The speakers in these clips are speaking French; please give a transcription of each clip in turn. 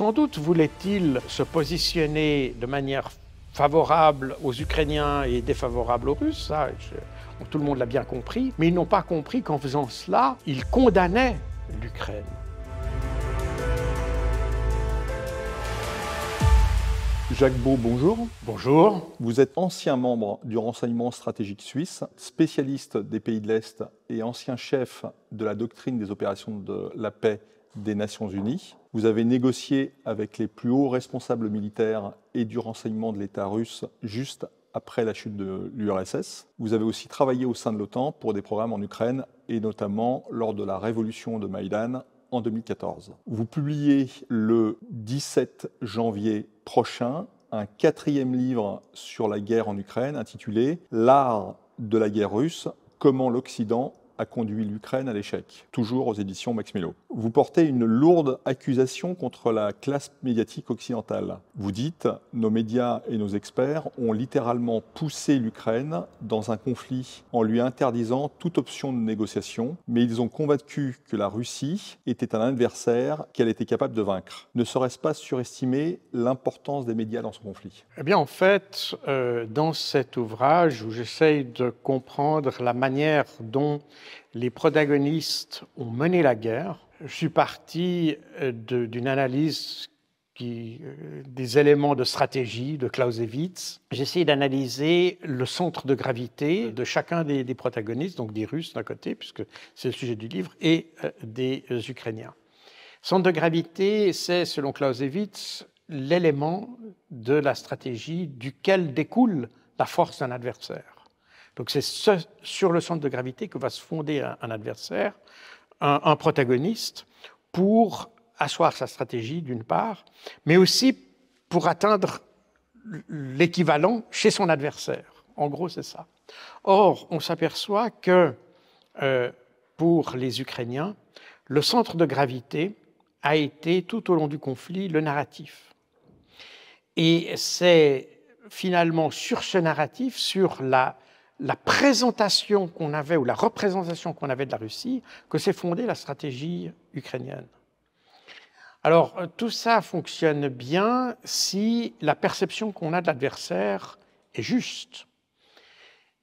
Sans doute voulait-il se positionner de manière favorable aux Ukrainiens et défavorable aux Russes, ça, tout le monde l'a bien compris, mais ils n'ont pas compris qu'en faisant cela, ils condamnaient l'Ukraine. Jacques Beau, bonjour. Bonjour. Vous êtes ancien membre du renseignement stratégique suisse, spécialiste des pays de l'Est et ancien chef de la doctrine des opérations de la paix des Nations Unies. Vous avez négocié avec les plus hauts responsables militaires et du renseignement de l'État russe juste après la chute de l'URSS. Vous avez aussi travaillé au sein de l'OTAN pour des programmes en Ukraine et notamment lors de la révolution de Maïdan en 2014. Vous publiez le 17 janvier prochain un quatrième livre sur la guerre en Ukraine intitulé L'art de la guerre russe, comment l'Occident a conduit l'Ukraine à l'échec, toujours aux éditions Max Milo. Vous portez une lourde accusation contre la classe médiatique occidentale. Vous dites nos médias et nos experts ont littéralement poussé l'Ukraine dans un conflit en lui interdisant toute option de négociation, mais ils ont convaincu que la Russie était un adversaire qu'elle était capable de vaincre. Ne serait-ce pas surestimer l'importance des médias dans ce conflit Eh bien, en fait, euh, dans cet ouvrage où j'essaye de comprendre la manière dont les protagonistes ont mené la guerre. Je suis parti euh, d'une analyse euh, des éléments de stratégie de Clausewitz. J'ai d'analyser le centre de gravité de chacun des, des protagonistes, donc des Russes d'un côté, puisque c'est le sujet du livre, et euh, des Ukrainiens. Centre de gravité, c'est, selon Clausewitz, l'élément de la stratégie duquel découle la force d'un adversaire. Donc c'est sur le centre de gravité que va se fonder un, adversaire, un, protagoniste, pour asseoir sa stratégie d'une part, mais aussi pour atteindre l'équivalent chez son adversaire. En gros, c'est ça. Or, on s'aperçoit que euh, pour les Ukrainiens, le centre de gravité a été tout au long du conflit le narratif. Et c'est finalement sur ce narratif, sur la la présentation qu'on avait ou la représentation qu'on avait de la Russie que s'est fondée la stratégie ukrainienne. Alors euh, tout ça fonctionne bien si la perception qu'on a de l'adversaire est juste.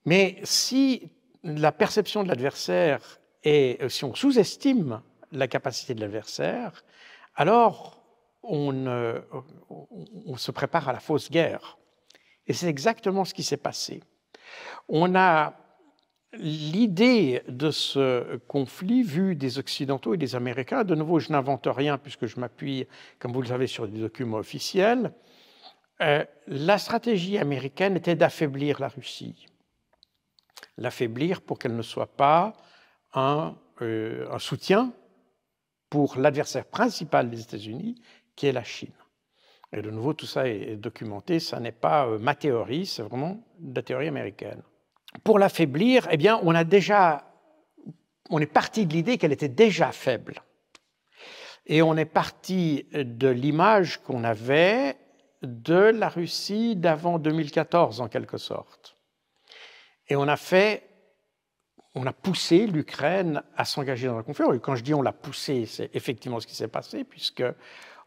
Mais si la perception de l'adversaire est, euh, si on sous-estime la capacité de l'adversaire, alors euh, on, on, se prépare à la fausse guerre. Et c'est exactement ce qui s'est passé. On a l'idée de ce conflit vu des Occidentaux et des Américains, de nouveau je n'invente rien puisque je m'appuie, comme vous le savez, sur des documents officiels, euh, la stratégie américaine était d'affaiblir la Russie, l'affaiblir pour qu'elle ne soit pas un euh, soutien pour l'adversaire principal des États-Unis, qui est la Chine. Et de nouveau, tout ça est documenté, ça n'est pas euh, ma théorie, c'est vraiment de la théorie américaine. Pour l'affaiblir, eh bien, on a déjà, on est parti de l'idée qu'elle était déjà faible. Et on est parti de l'image qu'on avait de la Russie d'avant 2014, en quelque sorte. Et on a fait, on a poussé l'Ukraine à s'engager dans la conflit. quand je dis on l'a poussé, c'est effectivement ce qui s'est passé, puisque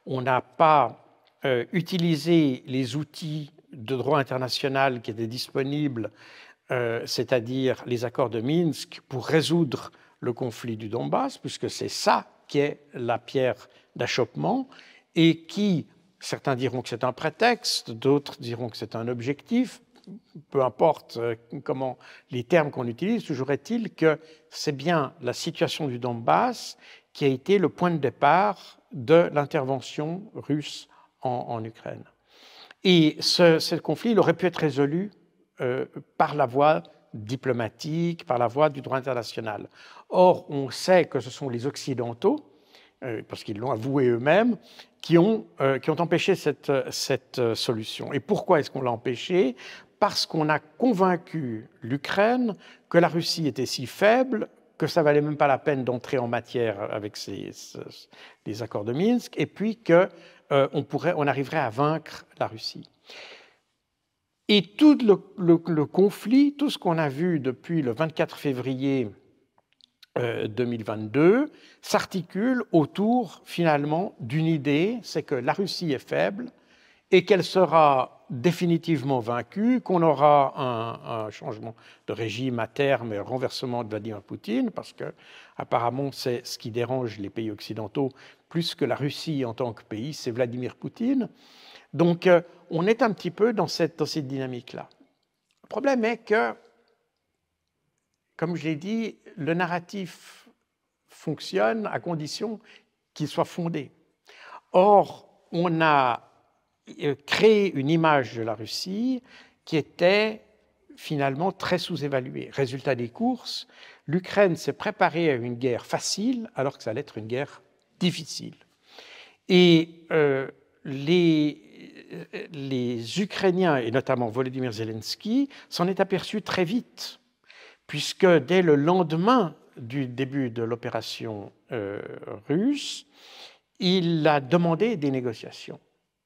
on n'a pas euh, utiliser les outils de droit international qui étaient disponibles, euh, c'est-à-dire les accords de Minsk, pour résoudre le conflit du Donbass, puisque c'est ça qui est la pierre d'achoppement, et qui, certains diront que c'est un prétexte, d'autres diront que c'est un objectif, peu importe euh, comment les termes qu'on utilise, toujours est-il que c'est bien la situation du Donbass qui a été le point de départ de l'intervention russe en, Ukraine. Et ce, conflit, il aurait pu être résolu euh, par la voie diplomatique, par la voie du droit international. Or, on sait que ce sont les Occidentaux, euh, parce qu'ils l'ont avoué eux-mêmes, qui ont, euh, qui ont empêché cette, cette solution. Et pourquoi est-ce qu'on l'a empêché Parce qu'on a convaincu l'Ukraine que la Russie était si faible que ça valait même pas la peine d'entrer en matière avec les accords de Minsk, et puis que euh, on, pourrait, on arriverait à vaincre la Russie. Et tout le, conflit, tout ce qu'on a vu depuis le 24 février 2022, euh, s'articule autour finalement d'une idée, c'est que la Russie est faible et qu'elle sera définitivement vaincue, qu'on aura un, changement de régime à terme et un renversement de Vladimir Poutine, parce que apparemment c'est ce qui dérange les pays occidentaux, plus que la Russie en tant que pays, c'est Vladimir Poutine. Donc euh, on est un petit peu dans cette, dynamique-là. Le problème est que, comme je l'ai dit, le narratif fonctionne à condition qu'il soit fondé. Or, on a euh, créé une image de la Russie qui était finalement très sous-évaluée. Résultat des courses, l'Ukraine s'est préparée à une guerre facile alors que ça allait être une guerre difficile. Et euh, les, les Ukrainiens, et notamment Volodymyr Zelensky, s'en est aperçu très vite, puisque dès le lendemain du début de l'opération euh, russe, il a demandé des négociations.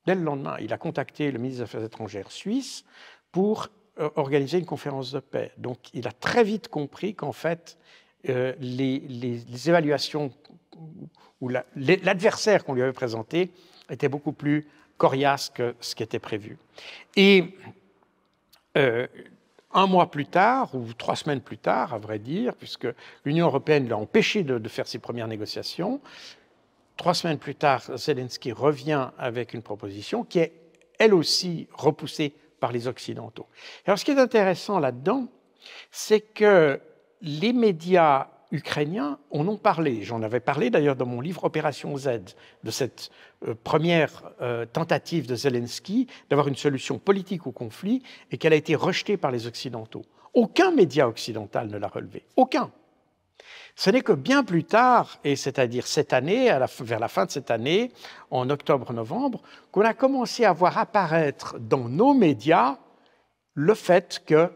Dès le lendemain, il a contacté le ministre des Affaires étrangères suisse pour euh, organiser une conférence de paix. Donc il a très vite compris qu'en fait, les, les, évaluations où l'adversaire qu'on lui avait présenté était beaucoup plus coriace que ce qui était prévu. Et euh, un mois plus tard, ou trois semaines plus tard, à vrai dire, puisque l'Union européenne l'a empêché de, de, faire ses premières négociations, trois semaines plus tard, Zelensky revient avec une proposition qui est, elle aussi, repoussée par les Occidentaux. Alors ce qui est intéressant là-dedans, c'est que les médias ukrainiens en ont parlé. J'en avais parlé d'ailleurs dans mon livre Opération Z, de cette euh, première euh, tentative de Zelensky d'avoir une solution politique au conflit et qu'elle a été rejetée par les Occidentaux. Aucun média occidental ne l'a relevée. Aucun. Ce n'est que bien plus tard, et c'est-à-dire cette année, vers la fin de cette année, en octobre-novembre, qu'on a commencé à voir apparaître dans nos médias le fait que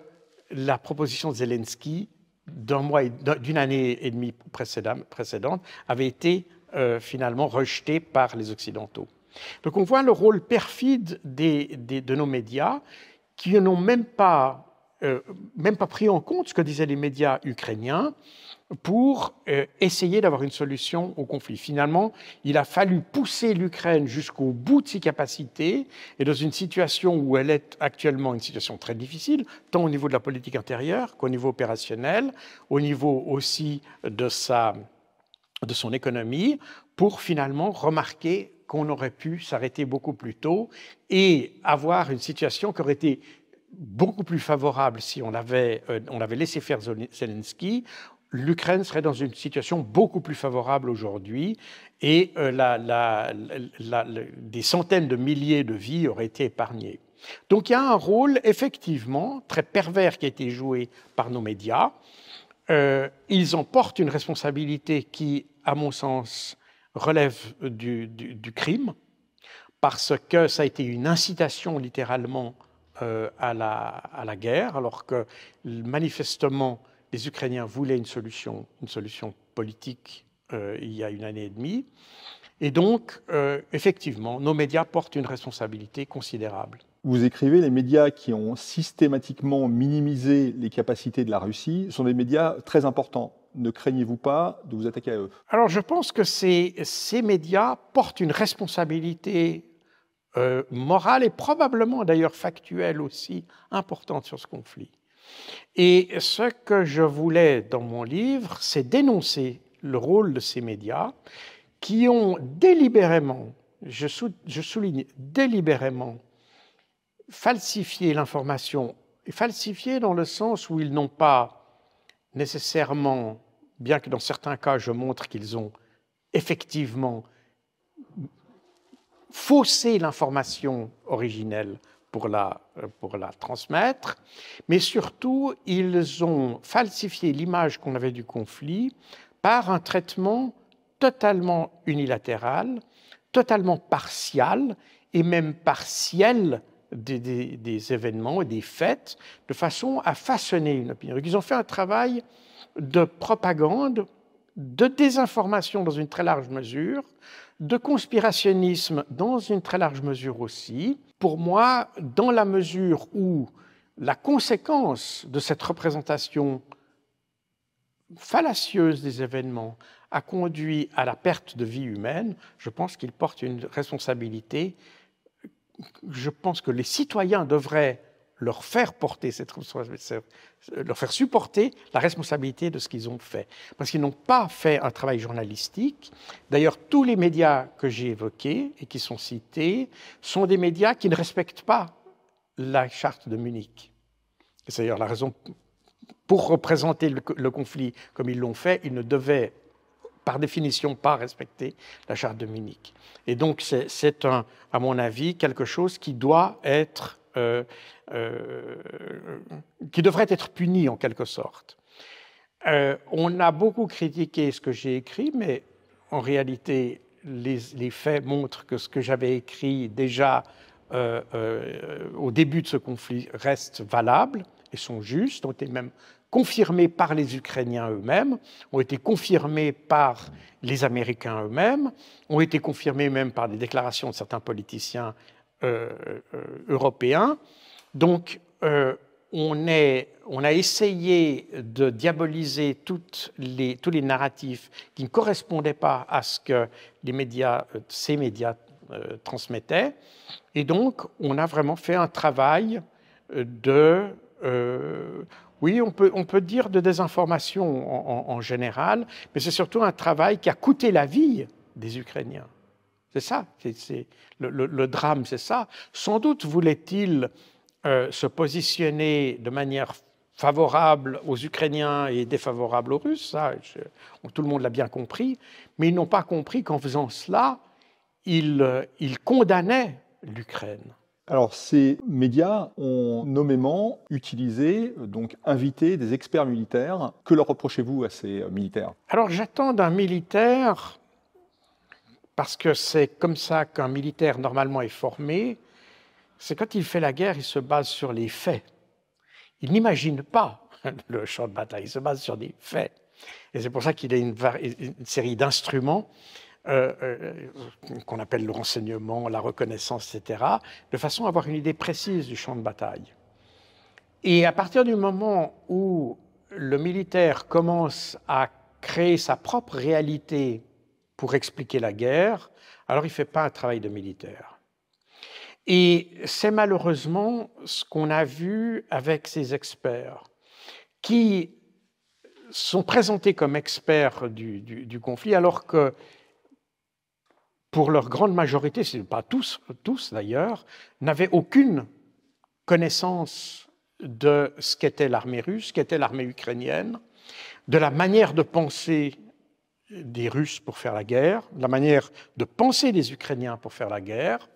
la proposition de Zelensky d'un mois, d'une année et demie précédente avait été euh, finalement rejeté par les Occidentaux. Donc on voit le rôle perfide de nos médias qui n'ont même pas euh, même pas pris en compte ce que disaient les médias ukrainiens pour euh, essayer d'avoir une solution au conflit. Finalement, il a fallu pousser l'Ukraine jusqu'au bout de ses capacités et dans une situation où elle est actuellement une situation très difficile, tant au niveau de la politique intérieure qu'au niveau opérationnel, au niveau aussi de, sa, de son économie, pour finalement remarquer qu'on aurait pu s'arrêter beaucoup plus tôt et avoir une situation qui aurait été beaucoup plus favorable si on l'avait euh, on laissé faire Zelensky l'Ukraine serait dans une situation beaucoup plus favorable aujourd'hui et euh, des centaines de milliers de vies auraient été épargnées. Donc il y a un rôle effectivement très pervers qui a été joué par nos médias. Euh, ils en portent une responsabilité qui, à mon sens, relève du crime, parce que ça a été une incitation littéralement euh, à, la, à, la, guerre, alors que manifestement les Ukrainiens voulaient une solution, une solution politique euh, il y a une année et demie. Et donc, euh, effectivement, nos médias portent une responsabilité considérable. Vous écrivez, les médias qui ont systématiquement minimisé les capacités de la Russie sont des médias très importants. Ne craignez-vous pas de vous attaquer à eux Alors je pense que ces, ces médias portent une responsabilité euh, morale et probablement d'ailleurs factuelle aussi importante sur ce conflit. Et ce que je voulais dans mon livre, c'est dénoncer le rôle de ces médias qui ont délibérément, je, je souligne délibérément, falsifié l'information, falsifié dans le sens où ils n'ont pas nécessairement, bien que dans certains cas je montre qu'ils ont effectivement fausser l'information originelle pour la, euh, pour la transmettre, mais surtout, ils ont falsifié l'image qu'on avait du conflit par un traitement totalement unilatéral, totalement partial et même partiel des, des, des événements et des fêtes, de façon à façonner une opinion. Ils ont fait un travail de propagande, de désinformation dans une très large mesure, de conspirationnisme dans une très large mesure aussi, pour moi, dans la mesure où la conséquence de cette représentation fallacieuse des événements a conduit à la perte de vie humaine, je pense qu'il porte une responsabilité. Je pense que les citoyens devraient leur faire porter cette leur faire supporter la responsabilité de ce qu'ils ont fait. Parce qu'ils n'ont pas fait un travail journalistique. D'ailleurs, tous les médias que j'ai évoqués et qui sont cités sont des médias qui ne respectent pas la charte de Munich. C'est d'ailleurs la raison pour représenter le, conflit comme ils l'ont fait, ils ne devaient par définition pas respecter la charte de Munich. Et donc c'est, un, à mon avis, quelque chose qui doit être euh, euh, qui devraient être punis en quelque sorte. Euh, on a beaucoup critiqué ce que j'ai écrit, mais en réalité, les, les faits montrent que ce que j'avais écrit déjà au début de ce conflit reste valable et sont justes, ont été même confirmés par les Ukrainiens eux-mêmes, ont été confirmés par les Américains eux-mêmes, ont été confirmés même par des déclarations de certains politiciens euh, euh, européen. Donc, euh, on, a essayé de diaboliser toutes les, tous les narratifs qui ne correspondaient pas à ce que les médias, ces médias transmettaient. Et donc, on a vraiment fait un travail de, oui, on peut, on peut, dire de désinformation en général, mais c'est surtout un travail qui a coûté la vie des Ukrainiens. C'est ça, c'est, le, drame, c'est ça. Sans doute voulait-il euh, se positionner de manière favorable aux Ukrainiens et défavorable aux Russes, tout le monde l'a bien compris, mais ils n'ont pas compris qu'en faisant cela, euh, ils condamnaient l'Ukraine. Alors ces médias ont nommément utilisé, donc invité des experts militaires. Que leur reprochez-vous à ces euh, militaires Alors j'attends d'un militaire parce que c'est comme ça qu'un militaire normalement est formé, c'est quand il fait la guerre, il se base sur les faits. Il n'imagine pas le champ de bataille, il se base sur des faits. Et c'est pour ça qu'il a une, série d'instruments euh, euh, qu'on appelle le renseignement, la reconnaissance, etc., de façon à avoir une idée précise du champ de bataille. Et à partir du moment où le militaire commence à créer sa propre réalité pour expliquer la guerre, alors il ne fait pas un travail de militaire. Et c'est malheureusement ce qu'on a vu avec ces experts, qui sont présentés comme experts du, conflit, alors que pour leur grande majorité, pas tous, tous d'ailleurs, n'avaient aucune connaissance de ce qu'était l'armée russe, ce qu'était l'armée ukrainienne, de la manière de penser des Russes pour faire la guerre, la manière de penser des Ukrainiens pour faire la guerre.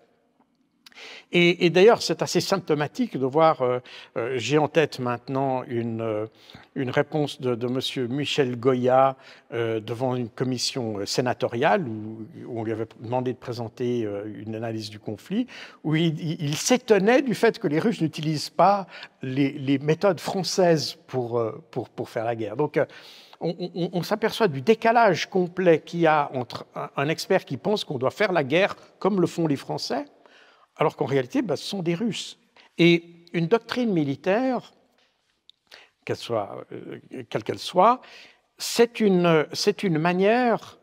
Et, d'ailleurs, c'est assez symptomatique de voir, euh, euh, j'ai en tête maintenant une, euh, une réponse de, de M. Michel Goya devant une commission sénatoriale où, on lui avait demandé de présenter une analyse du conflit, où il, s'étonnait du fait que les Russes n'utilisent pas les, méthodes françaises pour, pour, pour, faire la guerre. Donc, on, s'aperçoit du décalage complet qu'il y a entre un, expert qui pense qu'on doit faire la guerre comme le font les Français, alors qu'en réalité, bah, ce sont des Russes. Et une doctrine militaire, qu'elle euh, quelle qu'elle soit, c'est une, c'est une manière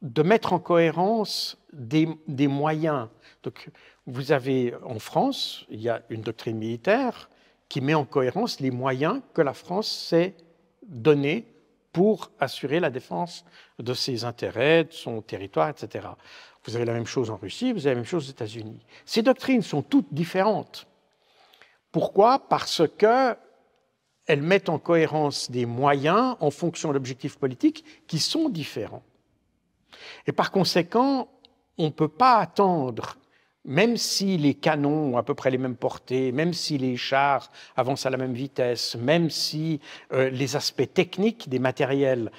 de mettre en cohérence des, des, moyens. Donc, vous avez en France, il y a une doctrine militaire qui met en cohérence les moyens que la France s'est donnés pour assurer la défense de ses intérêts, de son territoire, etc. Vous avez la même chose en Russie, vous avez la même chose aux États-Unis. Ces doctrines sont toutes différentes. Pourquoi Parce que elles mettent en cohérence des moyens en fonction de l'objectif politique qui sont différents. Et par conséquent, on ne peut pas attendre même si les canons ont à peu près les mêmes portées, même si les chars avancent à la même vitesse, même si euh, les aspects techniques des matériels,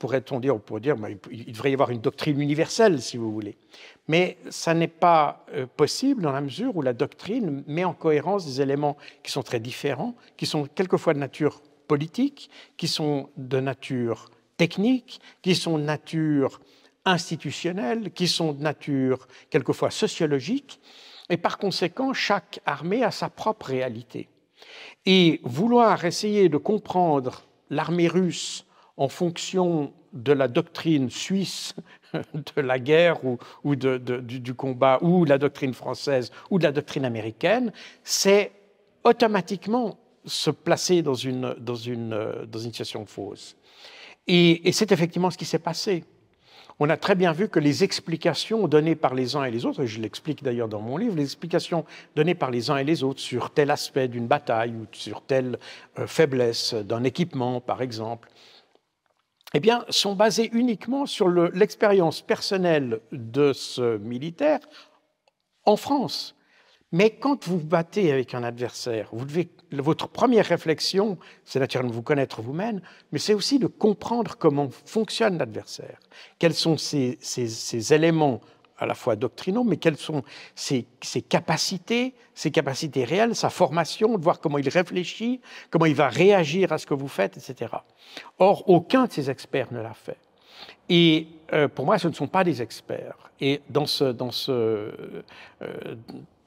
pourrait-on dire, on pourrait dire, bah, il devrait y avoir une doctrine universelle, si vous voulez. Mais ça n'est pas euh, possible dans la mesure où la doctrine met en cohérence des éléments qui sont très différents, qui sont quelquefois de nature politique, qui sont de nature technique, qui sont de nature institutionnelles, qui sont de nature quelquefois sociologique, et par conséquent, chaque armée a sa propre réalité. Et vouloir essayer de comprendre l'armée russe en fonction de la doctrine suisse de la guerre ou, du, combat, ou la doctrine française ou de la doctrine américaine, c'est automatiquement se placer dans une, situation fausse. et c'est effectivement ce qui s'est passé on a très bien vu que les explications données par les uns et les autres, et je l'explique d'ailleurs dans mon livre, les explications données par les uns et les autres sur tel aspect d'une bataille ou sur telle euh, faiblesse d'un équipement, par exemple, eh bien, sont basées uniquement sur l'expérience personnelle de ce militaire en France. Mais quand vous vous battez avec un adversaire, vous devez, votre première réflexion, c'est naturellement de vous connaître vous-même, mais c'est aussi de comprendre comment fonctionne l'adversaire. Quels sont ses, éléments à la fois doctrinaux, mais quelles sont ses, capacités, ses capacités réelles, sa formation, de voir comment il réfléchit, comment il va réagir à ce que vous faites, etc. Or, aucun de ces experts ne l'a fait. Et euh, pour moi, ce ne sont pas des experts. Et dans ce, dans ce, euh,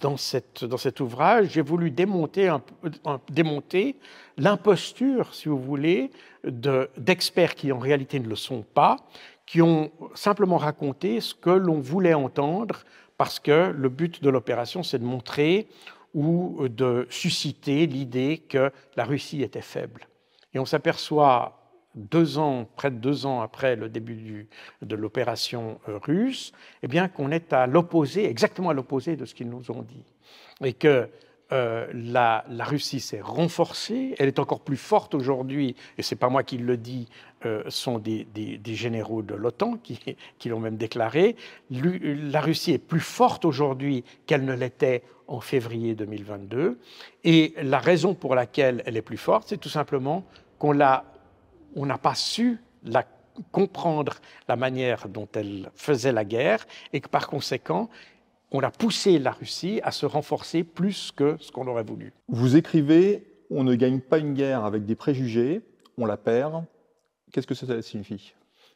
dans, cet ouvrage, j'ai voulu démonter, l'imposture, si vous voulez, d'experts qui en réalité ne le sont pas, qui ont simplement raconté ce que l'on voulait entendre, parce que le but de l'opération, c'est de montrer ou de susciter l'idée que la Russie était faible. Et on s'aperçoit deux ans, près de deux ans après le début du, de l'opération euh, russe, eh bien qu'on est à l'opposé, exactement à l'opposé de ce qu'ils nous ont dit, et que euh, la, la, Russie s'est renforcée, elle est encore plus forte aujourd'hui, et c'est pas moi qui le dis, euh, sont des, des, des, généraux de l'OTAN qui, qui l'ont même déclaré. La Russie est plus forte aujourd'hui qu'elle ne l'était en février 2022, et la raison pour laquelle elle est plus forte, c'est tout simplement qu'on l'a on n'a pas su la comprendre la manière dont elle faisait la guerre et que par conséquent, on a poussé la Russie à se renforcer plus que ce qu'on aurait voulu. Vous écrivez, on ne gagne pas une guerre avec des préjugés, on la perd. Qu'est-ce que ça signifie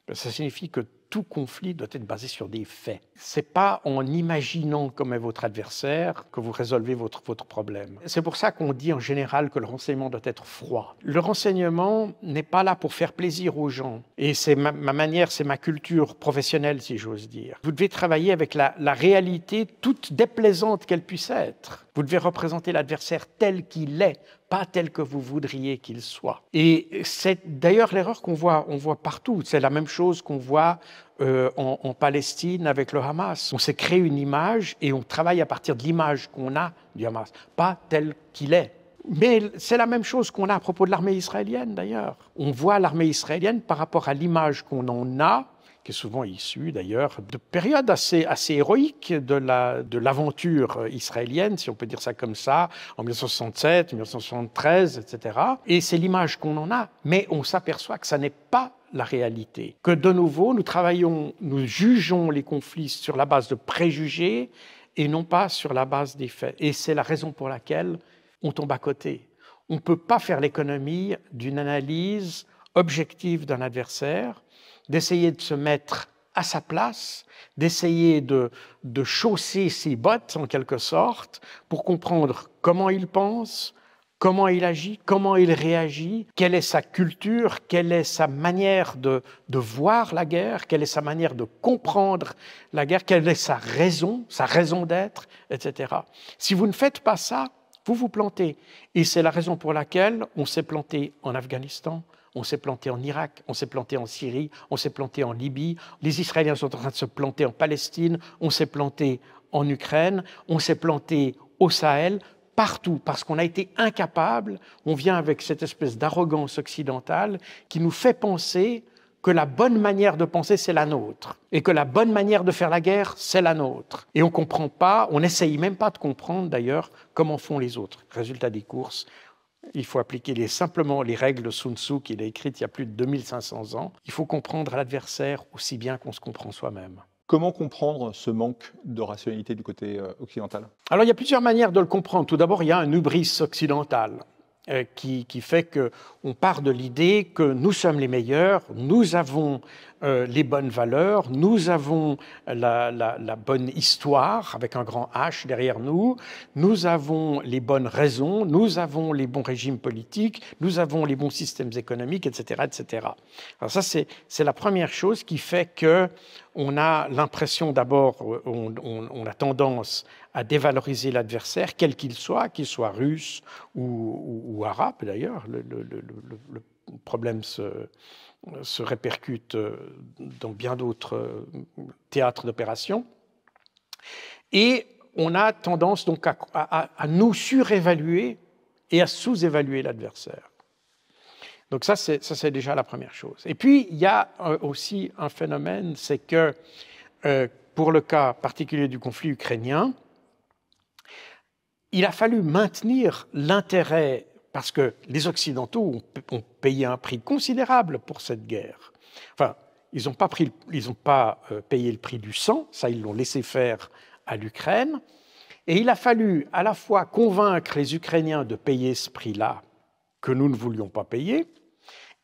ben, Ça signifie que tout conflit doit être basé sur des faits. Ce n'est pas en imaginant comme est votre adversaire que vous résolvez votre, votre problème. C'est pour ça qu'on dit en général que le renseignement doit être froid. Le renseignement n'est pas là pour faire plaisir aux gens. Et c'est ma, manière, c'est ma culture professionnelle, si j'ose dire. Vous devez travailler avec la, la réalité, toute déplaisante qu'elle puisse être. Vous devez représenter l'adversaire tel qu'il est, pas tel que vous voudriez qu'il soit. Et c'est d'ailleurs l'erreur qu'on voit, on voit partout. C'est la même chose qu'on voit euh, en, en, Palestine avec le Hamas. On s'est créé une image et on travaille à partir de l'image qu'on a du Hamas, pas tel qu'il est. Mais c'est la même chose qu'on a à propos de l'armée israélienne d'ailleurs. On voit l'armée israélienne par rapport à l'image qu'on en a qui est souvent issu d'ailleurs de périodes assez, héroïques de, de l'aventure israélienne, si on peut dire ça comme ça, en 1967, 1973, etc. Et c'est l'image qu'on en a, mais on s'aperçoit que ça n'est pas la réalité, que de nouveau nous travaillons, nous jugeons les conflits sur la base de préjugés et non pas sur la base des faits. Et c'est la raison pour laquelle on tombe à côté. On ne peut pas faire l'économie d'une analyse objective d'un adversaire d'essayer de se mettre à sa place, d'essayer de, chausser ses bottes en quelque sorte pour comprendre comment il pense, comment il agit, comment il réagit, quelle est sa culture, quelle est sa manière de, de voir la guerre, quelle est sa manière de comprendre la guerre, quelle est sa raison, sa raison d'être, etc. Si vous ne faites pas ça, vous vous plantez. Et c'est la raison pour laquelle on s'est planté en Afghanistan, on s'est planté en Irak, on s'est planté en Syrie, on s'est planté en Libye, les Israéliens sont en train de se planter en Palestine, on s'est planté en Ukraine, on s'est planté au Sahel, partout, parce qu'on a été incapable, on vient avec cette espèce d'arrogance occidentale qui nous fait penser que la bonne manière de penser, c'est la nôtre, et que la bonne manière de faire la guerre, c'est la nôtre. Et on ne comprend pas, on n'essaye même pas de comprendre d'ailleurs comment font les autres. Résultat des courses, il faut appliquer les, simplement les règles de Sun Tzu qu'il a écrites il y a plus de 2500 ans. Il faut comprendre l'adversaire aussi bien qu'on se comprend soi-même. Comment comprendre ce manque de rationalité du côté euh, occidental Alors il y a plusieurs manières de le comprendre. Tout d'abord, il y a un hubris occidental. Euh, qui, fait qu'on part de l'idée que nous sommes les meilleurs, nous avons euh, les bonnes valeurs, nous avons la, bonne histoire avec un grand H derrière nous, nous avons les bonnes raisons, nous avons les bons régimes politiques, nous avons les bons systèmes économiques, etc. etc. Alors ça, c'est, la première chose qui fait que on a l'impression d'abord, on, a tendance à dévaloriser l'adversaire, quel qu'il soit, qu'il soit russe ou, arabe d'ailleurs, le problème se se répercute euh, dans bien d'autres euh, théâtres d'opération. Et on a tendance donc à, nous surévaluer et à sous-évaluer l'adversaire. Donc ça, c'est déjà la première chose. Et puis, il y a euh, aussi un phénomène, c'est que pour le cas particulier du conflit ukrainien, il a fallu maintenir l'intérêt parce que les Occidentaux ont, payé un prix considérable pour cette guerre. Enfin, ils n'ont pas, euh, payé le prix du sang, ça ils l'ont laissé faire à l'Ukraine. Et il a fallu à la fois convaincre les Ukrainiens de payer ce prix-là que nous ne voulions pas payer,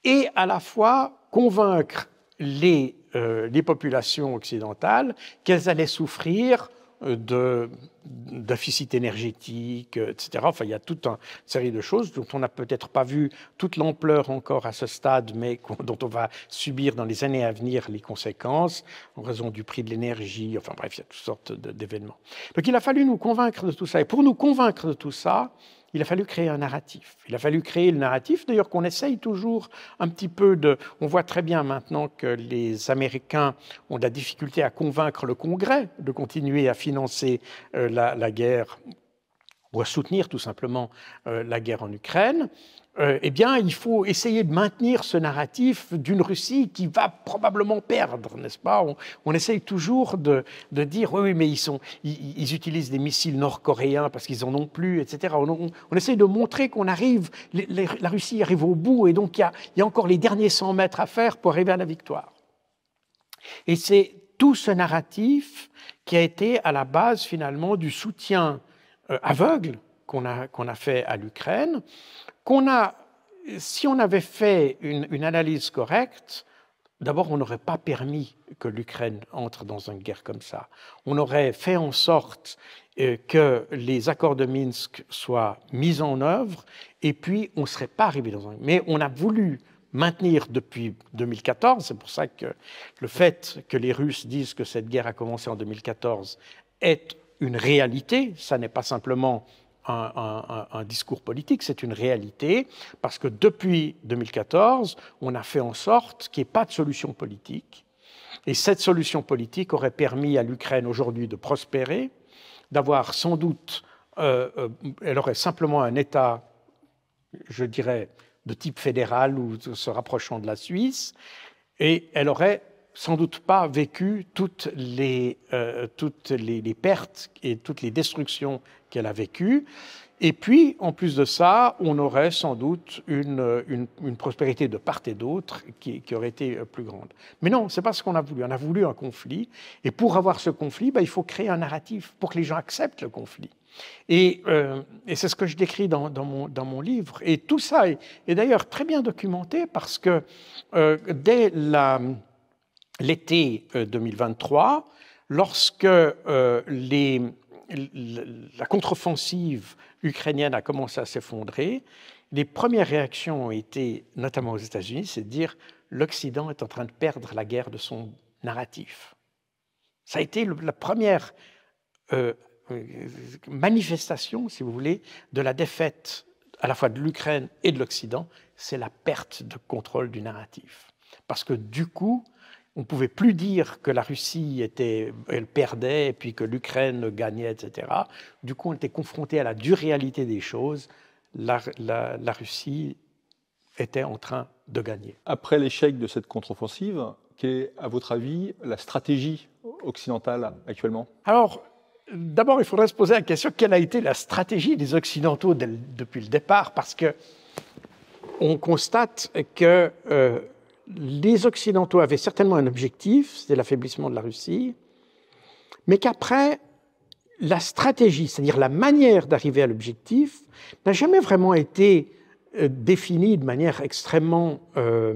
et à la fois convaincre les euh, populations occidentales qu'elles allaient souffrir euh, déficit énergétique, euh, etc. Enfin, il y a toute une série de choses dont on n'a peut-être pas vu toute l'ampleur encore à ce stade, mais dont on va subir dans les années à venir les conséquences en raison du prix de l'énergie. Enfin bref, il y a toutes sortes d'événements. Donc il a fallu nous convaincre de tout ça. Et pour nous convaincre de tout ça, il a fallu créer un narratif. Il a fallu créer le narratif, d'ailleurs qu'on essaye toujours un petit peu de... On voit très bien maintenant que les Américains ont de la difficulté à convaincre le Congrès de continuer à financer euh, la, la guerre ou à soutenir tout simplement euh, la guerre en Ukraine. Euh, eh bien, il faut essayer de maintenir ce narratif d'une Russie qui va probablement perdre, n'est-ce pas on, essaye toujours de, dire, oui, mais ils, utilisent des missiles nord-coréens parce qu'ils en ont plus, etc. On, essaye de montrer qu'on arrive, la Russie arrive au bout, et donc il y, a, il y a encore les derniers 100 mètres à faire pour arriver à la victoire. Et c'est tout ce narratif qui a été à la base finalement du soutien euh, aveugle qu'on a, a, fait à l'Ukraine, qu'on a, si on avait fait une, une analyse correcte, d'abord on n'aurait pas permis que l'Ukraine entre dans une guerre comme ça. On aurait fait en sorte euh, que les accords de Minsk soient mis en œuvre, et puis on ne serait pas arrivé dans un... Mais on a voulu maintenir depuis 2014, c'est pour ça que le fait que les Russes disent que cette guerre a commencé en 2014 est une réalité, ça n'est pas simplement un, discours politique, c'est une réalité, parce que depuis 2014, on a fait en sorte qu'il n'y ait pas de solution politique. Et cette solution politique aurait permis à l'Ukraine aujourd'hui de prospérer, d'avoir sans doute, euh, euh, elle aurait simplement un État, je dirais, de type fédéral ou se rapprochant de la Suisse, et elle aurait sans doute pas vécu toutes les euh, pertes et toutes les destructions qu'elle a vécu. Et puis, en plus de ça, on aurait sans doute une, une, prospérité de part et d'autre qui, qui, aurait été plus grande. Mais non, ce n'est pas ce qu'on a voulu. On a voulu un conflit. Et pour avoir ce conflit, ben, il faut créer un narratif pour que les gens acceptent le conflit. Et, euh, et c'est ce que je décris dans, dans, mon, dans, mon, livre. Et tout ça est, d'ailleurs très bien documenté parce que euh, dès l'été 2023, euh, lorsque les la contre-offensive ukrainienne a commencé à s'effondrer, les premières réactions ont été, notamment aux États-Unis, c'est de dire l'Occident est en train de perdre la guerre de son narratif. Ça a été la première euh, euh, manifestation, si vous voulez, de la défaite à la fois de l'Ukraine et de l'Occident, c'est la perte de contrôle du narratif. Parce que du coup, on ne pouvait plus dire que la Russie était, elle perdait et puis que l'Ukraine gagnait, etc. Du coup, on était confronté à la dure réalité des choses. La, Russie était en train de gagner. Après l'échec de cette contre-offensive, quelle est, à votre avis, la stratégie occidentale actuellement Alors, d'abord, il faudrait se poser la question quelle a été la stratégie des Occidentaux depuis le départ Parce que on constate que euh, les Occidentaux avaient certainement un objectif, c'était l'affaiblissement de la Russie, mais qu'après, la stratégie, c'est-à-dire la manière d'arriver à l'objectif, n'a jamais vraiment été euh, définie de manière extrêmement euh,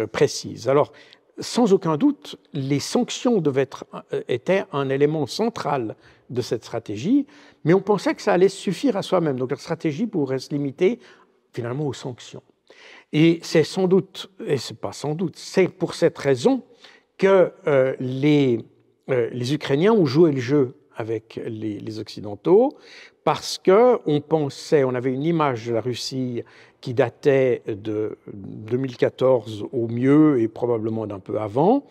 euh, précise. Alors, sans aucun doute, les sanctions devaient être, étaient un élément central de cette stratégie, mais on pensait que ça allait suffire à soi-même. Donc la stratégie pourrait se limiter finalement aux sanctions. Et c'est sans doute, et c'est pas sans doute, c'est pour cette raison que euh, euh, les, Ukrainiens ont joué le jeu avec les, les Occidentaux, parce que on pensait, on avait une image de la Russie qui datait de 2014 au mieux et probablement d'un peu avant,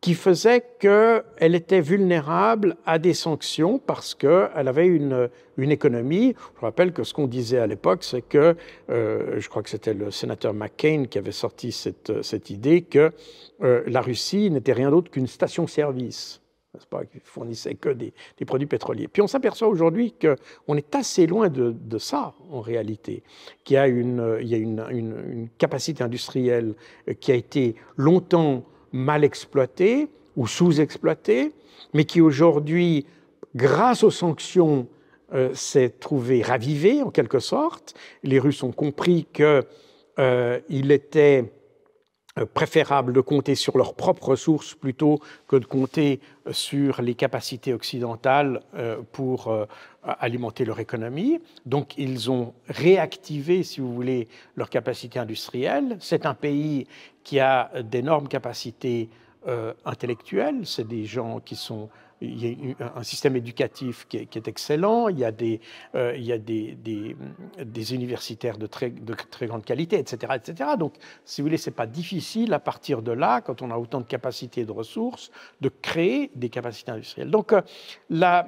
qui faisait qu'elle était vulnérable à des sanctions parce qu'elle avait une, une économie. Je rappelle que ce qu'on disait à l'époque, c'est que, euh, je crois que c'était le sénateur McCain qui avait sorti cette, cette idée que euh, la Russie n'était rien d'autre qu'une station-service, n'est-ce pas, qui fournissait que des, des produits pétroliers. Puis on s'aperçoit aujourd'hui qu'on est assez loin de, de ça, en réalité, qu'il y a, une, il y a une, une capacité industrielle qui a été longtemps mal exploité ou sous-exploité, mais qui aujourd'hui, grâce aux sanctions, euh, s'est trouvé ravivé en quelque sorte. Les Russes ont compris qu'il euh, était euh, préférable de compter sur leurs propres ressources plutôt que de compter euh, sur les capacités occidentales euh, pour alimenter leur économie. Donc ils ont réactivé, si vous voulez, leur capacité industrielle. C'est un pays qui a d'énormes capacités intellectuelles. C'est des gens qui sont il y a un système éducatif qui est, excellent, il y a, des, euh, universitaires de très, grande qualité, etc., etc. Donc, si vous voulez, ce n'est pas difficile à partir de là, quand on a autant de capacités et de ressources, de créer des capacités industrielles. Donc, euh, là,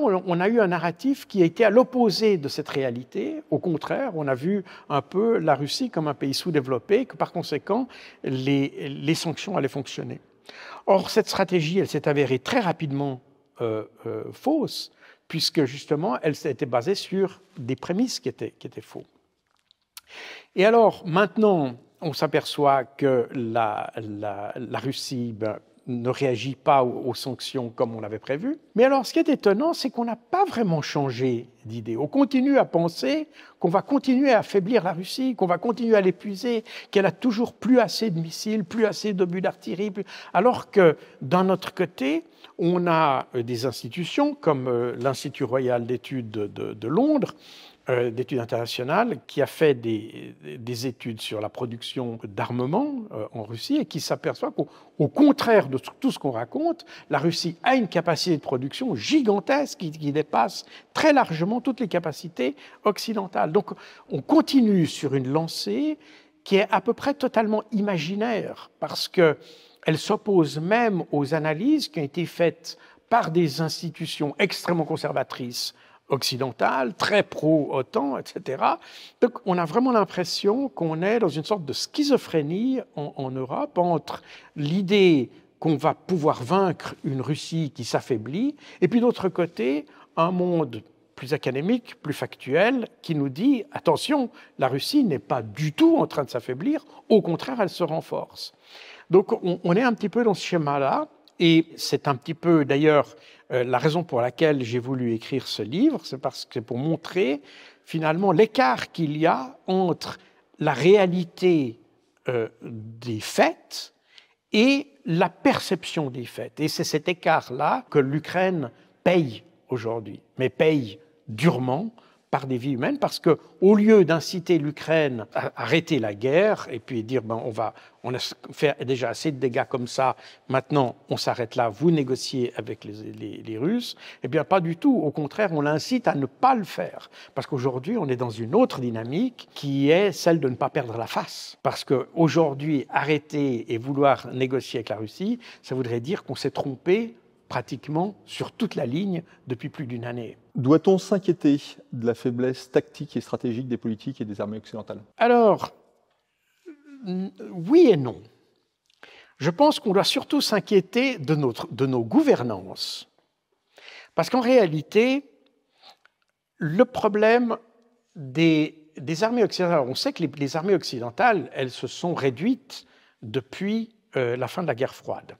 on a eu un narratif qui a été à l'opposé de cette réalité. Au contraire, on a vu un peu la Russie comme un pays sous-développé, que par conséquent, les sanctions allaient fonctionner. Or, cette stratégie, elle s'est avérée très rapidement euh, euh, fausse, puisque justement, elle s'était basée sur des prémices qui étaient, qui étaient fausses. Et alors, maintenant, on s'aperçoit que la, Russie ben, ne réagit pas aux, sanctions comme on l'avait prévu. Mais alors, ce qui est étonnant, c'est qu'on n'a pas vraiment changé d'idée. On continue à penser qu'on va continuer à affaiblir la Russie, qu'on va continuer à l'épuiser, qu'elle a toujours plus assez de missiles, plus assez d'obus d'artillerie, alors que d'un autre côté, on a euh, des institutions comme euh, l'Institut royal d'études de Londres euh, d'études internationales qui a fait des, des études sur la production d'armement euh, en Russie et qui s'aperçoit qu'au contraire de tout ce qu'on raconte, la Russie a une capacité de production gigantesque qui, qui, dépasse très largement toutes les capacités occidentales. Donc on continue sur une lancée qui est à peu près totalement imaginaire parce qu'elle s'oppose même aux analyses qui ont été faites par des institutions extrêmement conservatrices occidentale, très pro-OTAN, etc. Donc on a vraiment l'impression qu'on est dans une sorte de schizophrénie en, Europe entre l'idée qu'on va pouvoir vaincre une Russie qui s'affaiblit, et puis d'autre côté, un monde plus académique, plus factuel, qui nous dit, attention, la Russie n'est pas du tout en train de s'affaiblir, au contraire, elle se renforce. Donc on, on est un petit peu dans ce schéma-là. Et c'est un petit peu d'ailleurs euh, la raison pour laquelle j'ai voulu écrire ce livre, c'est parce que pour montrer finalement l'écart qu'il y a entre la réalité euh, des faits et la perception des faits. Et c'est cet écart-là que l'Ukraine paye aujourd'hui, mais paye durement par des vies humaines, parce que au lieu d'inciter l'Ukraine à arrêter la guerre et puis dire ben on va on a fait déjà assez de dégâts comme ça, maintenant on s'arrête là, vous négociez avec les, les Russes, eh bien pas du tout. Au contraire, on l'incite à ne pas le faire, parce qu'aujourd'hui on est dans une autre dynamique qui est celle de ne pas perdre la face, parce qu'aujourd'hui arrêter et vouloir négocier avec la Russie, ça voudrait dire qu'on s'est trompé pratiquement sur toute la ligne depuis plus d'une année. Doit-on s'inquiéter de la faiblesse tactique et stratégique des politiques et des armées occidentales Alors, oui et non. Je pense qu'on doit surtout s'inquiéter de, de nos gouvernances. Parce qu'en réalité, le problème des, armées occidentales, on sait que les, armées occidentales, elles se sont réduites depuis euh, la fin de la guerre froide.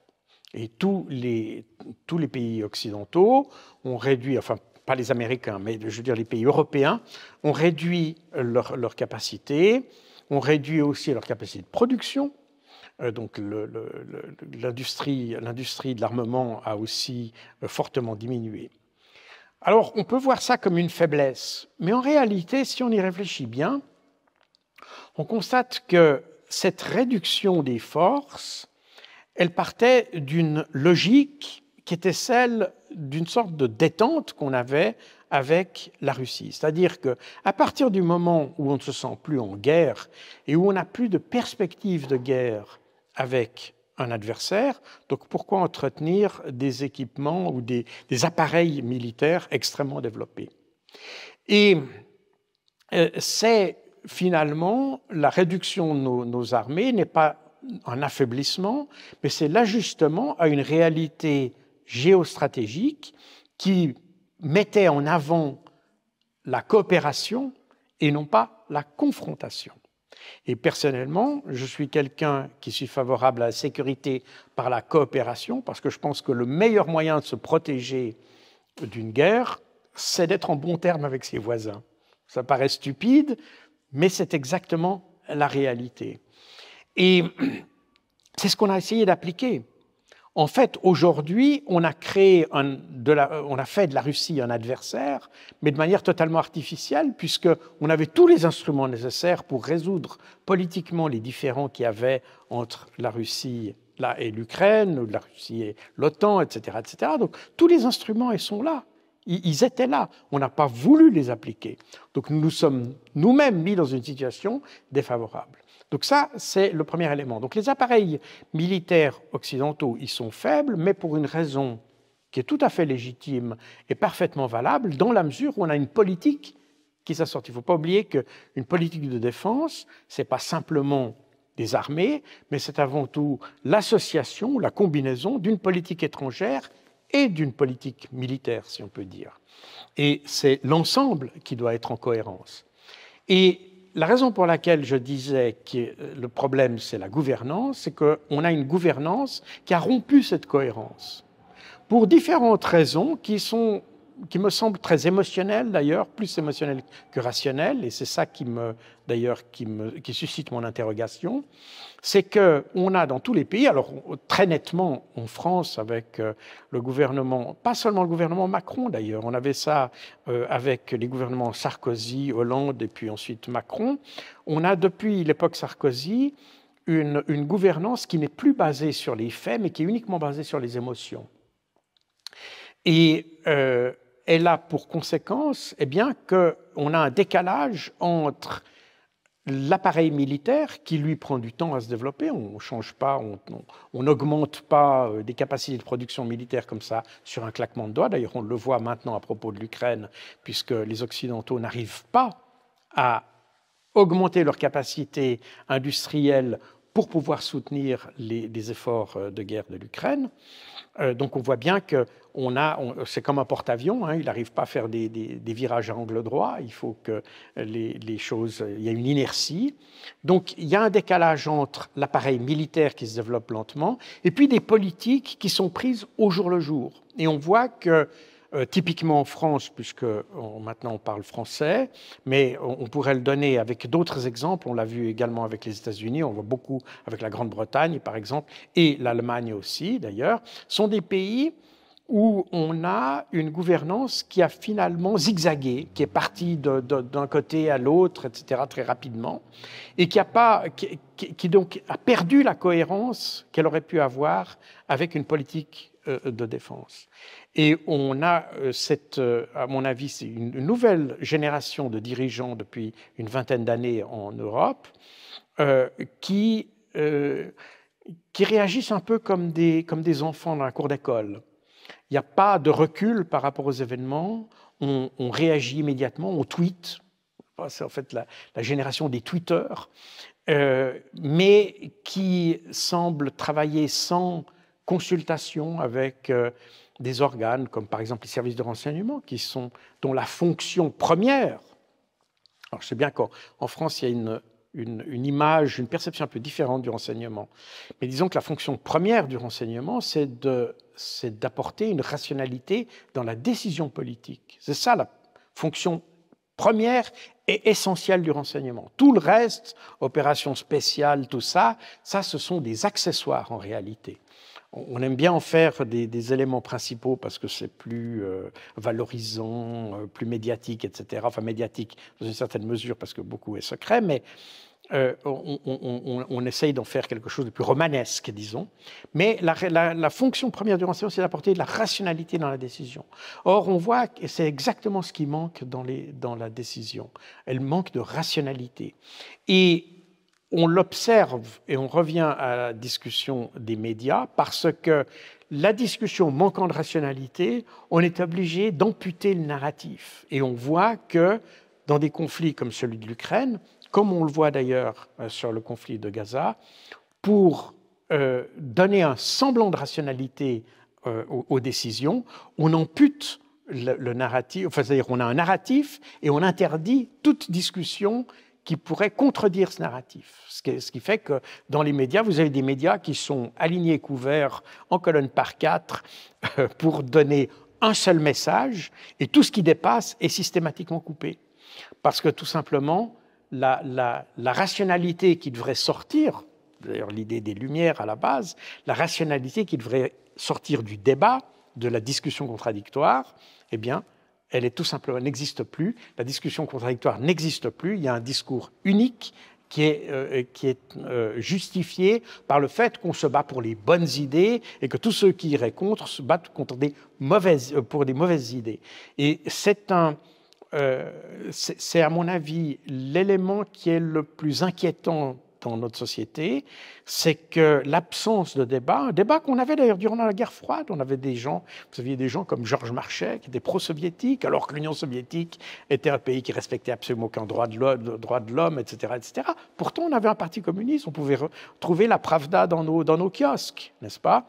Et tous les, tous les pays occidentaux ont réduit, enfin pas les Américains, mais je veux dire les pays européens, ont réduit leur, leur capacité, ont réduit aussi leur capacité de production. Euh, donc l'industrie de l'armement a aussi euh, fortement diminué. Alors on peut voir ça comme une faiblesse, mais en réalité, si on y réfléchit bien, on constate que cette réduction des forces elle partait d'une logique qui était celle d'une sorte de détente qu'on avait avec la Russie. C'est-à-dire que à partir du moment où on ne se sent plus en guerre et où on n'a plus de perspective de guerre avec un adversaire, donc pourquoi entretenir des équipements ou des, appareils militaires extrêmement développés Et euh, c'est finalement la réduction de nos armées n'est pas un affaiblissement, mais c'est l'ajustement à une réalité géostratégique qui mettait en avant la coopération et non pas la confrontation. Et personnellement, je suis quelqu'un qui suis favorable à la sécurité par la coopération, parce que je pense que le meilleur moyen de se protéger d'une guerre, c'est d'être en bon terme avec ses voisins. Ça paraît stupide, mais c'est exactement la réalité. Et c'est ce qu'on a essayé d'appliquer. En fait, aujourd'hui, on a créé, euh, on a fait de la Russie un adversaire, mais de manière totalement artificielle, puisque on avait tous les instruments nécessaires pour résoudre politiquement les différends qu'il y avait entre la Russie et l'Ukraine, ou la Russie et l'OTAN, etc., etc. Donc tous les instruments, ils sont là. Ils étaient là, on n'a pas voulu les appliquer. Donc nous nous sommes nous-mêmes mis dans une situation défavorable. Donc ça, c'est le premier élément. Donc les appareils militaires occidentaux, ils sont faibles, mais pour une raison qui est tout à fait légitime et parfaitement valable, dans la mesure où on a une politique qui s'assortit. Il ne faut pas oublier qu'une politique de défense, ce n'est pas simplement des armées, mais c'est avant tout l'association, la combinaison d'une politique étrangère et d'une politique militaire, si on peut dire. Et c'est l'ensemble qui doit être en cohérence. Et la raison pour laquelle je disais que le problème, c'est la gouvernance, c'est qu'on a une gouvernance qui a rompu cette cohérence pour différentes raisons qui sont qui me semble très émotionnel d'ailleurs, plus émotionnel que rationnel, et c'est ça qui me, d'ailleurs, qui, me, qui suscite mon interrogation, c'est que on a dans tous les pays, alors très nettement en France avec euh, le gouvernement, pas seulement le gouvernement Macron d'ailleurs, on avait ça euh, avec les gouvernements Sarkozy, Hollande et puis ensuite Macron, on a depuis l'époque Sarkozy une, gouvernance qui n'est plus basée sur les faits, mais qui est uniquement basée sur les émotions. Et euh, elle a pour conséquence eh bien, qu'on a un décalage entre l'appareil militaire qui lui prend du temps à se développer, on ne change pas, on n'augmente pas euh, des capacités de production militaire comme ça sur un claquement de doigts. D'ailleurs, on le voit maintenant à propos de l'Ukraine, puisque les Occidentaux n'arrivent pas à augmenter leurs capacités industrielles pour pouvoir soutenir les, efforts euh, de guerre de l'Ukraine. Euh, donc on voit bien que a, c'est comme un porte-avions, hein, il n'arrive pas à faire des, virages à angle droit, il faut que les, choses, il y a une inertie. Donc il y a un décalage entre l'appareil militaire qui se développe lentement et puis des politiques qui sont prises au jour le jour. Et on voit que euh, typiquement en France, puisque on, maintenant on parle français, mais on, on pourrait le donner avec d'autres exemples. On l'a vu également avec les États-Unis, on voit beaucoup avec la Grande-Bretagne par exemple, et l'Allemagne aussi d'ailleurs, sont des pays où on a une gouvernance qui a finalement zigzagué, qui est partie d'un côté à l'autre, etc., très rapidement, et qui a, pas, donc a perdu la cohérence qu'elle aurait pu avoir avec une politique euh, de défense. Et on a euh, cette, euh, à mon avis, c'est une nouvelle génération de dirigeants depuis une vingtaine d'années en Europe qui, qui réagissent un peu comme des, comme des enfants dans la cour d'école. Il n'y a pas de recul par rapport aux événements. On, réagit immédiatement, on tweet. C'est en fait la, génération des tweeters, euh, mais qui semble travailler sans consultation avec euh, des organes, comme par exemple les services de renseignement, qui sont, dont la fonction première alors, je sais bien qu'en France, il y a une une, image, une perception un peu différente du renseignement. Mais disons que la fonction première du renseignement, c'est d'apporter une rationalité dans la décision politique. C'est ça la fonction première et essentielle du renseignement. Tout le reste, opérations spéciales, tout ça, ça, ce sont des accessoires en réalité. On aime bien en faire des, éléments principaux parce que c'est plus euh, valorisant, euh, plus médiatique, etc. Enfin, médiatique dans une certaine mesure parce que beaucoup est secret, mais euh, on, essaye d'en faire quelque chose de plus romanesque, disons. Mais la, fonction première du renseignement, c'est d'apporter de la rationalité dans la décision. Or, on voit que c'est exactement ce qui manque dans la décision. Elle manque de rationalité. Et on l'observe, et on revient à la discussion des médias, parce que la discussion manquant de rationalité, on est obligé d'amputer le narratif. Et on voit que dans des conflits comme celui de l'Ukraine, comme on le voit d'ailleurs euh, sur le conflit de Gaza, pour euh, donner un semblant de rationalité euh, aux, décisions, on ampute le, narratif, enfin, c'est-à-dire on a un narratif et on interdit toute discussion qui pourrait contredire ce narratif. Ce qui, fait que dans les médias, vous avez des médias qui sont alignés et couverts en colonne par quatre pour donner un seul message et tout ce qui dépasse est systématiquement coupé. Parce que tout simplement, la, rationalité qui devrait sortir, d'ailleurs l'idée des Lumières à la base, la rationalité qui devrait sortir du débat, de la discussion contradictoire, eh bien, elle est tout simplement n'existe plus. La discussion contradictoire n'existe plus. Il y a un discours unique qui est, euh, euh, justifié par le fait qu'on se bat pour les bonnes idées et que tous ceux qui iraient contre se battent contre des mauvaises, euh, pour des mauvaises idées. Et c'est un, euh, c'est à mon avis l'élément qui est le plus inquiétant dans notre société, c'est que l'absence de débat, un débat qu'on avait d'ailleurs durant la guerre froide, on avait des gens, vous saviez, des gens comme Georges Marchais qui étaient pro-soviétiques, alors que l'Union soviétique était un pays qui respectait absolument aucun droit de l'homme, etc., etc. Pourtant, on avait un parti communiste, on pouvait trouver la Pravda dans nos, dans nos kiosques, n'est-ce pas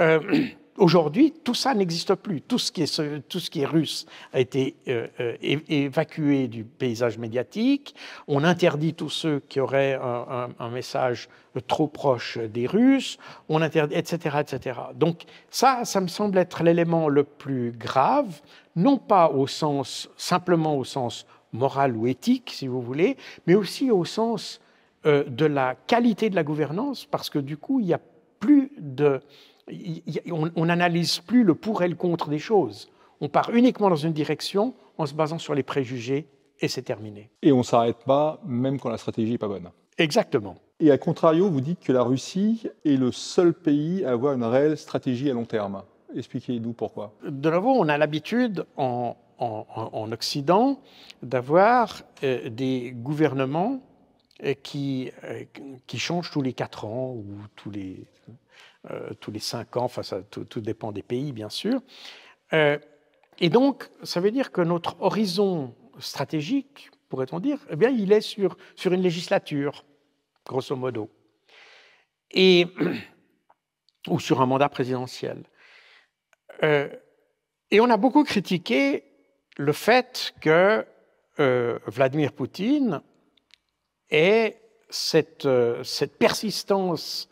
euh, Aujourd'hui, tout ça n'existe plus. Tout ce, qui est, tout ce qui est russe a été euh, euh, évacué du paysage médiatique. On interdit tous ceux qui auraient un, message trop proche des Russes. On interdit, etc., etc. Donc ça, ça me semble être l'élément le plus grave, non pas au sens simplement au sens moral ou éthique, si vous voulez, mais aussi au sens euh, de la qualité de la gouvernance, parce que du coup, il n'y a plus de on n'analyse plus le pour et le contre des choses. On part uniquement dans une direction en se basant sur les préjugés et c'est terminé. Et on ne s'arrête pas même quand la stratégie n'est pas bonne. Exactement. Et à contrario, vous dites que la Russie est le seul pays à avoir une réelle stratégie à long terme. Expliquez-nous pourquoi. De nouveau, on a l'habitude en, Occident d'avoir euh, des gouvernements euh, qui, euh, qui changent tous les quatre ans ou tous les, euh, tous les cinq ans, enfin, tout, dépend des pays, bien sûr. Euh, et donc, ça veut dire que notre horizon stratégique, pourrait-on dire, eh bien, il est sur, sur une législature, grosso modo, et, ou sur un mandat présidentiel. Euh, et on a beaucoup critiqué le fait que Vladimir Poutine ait cette, cette persistance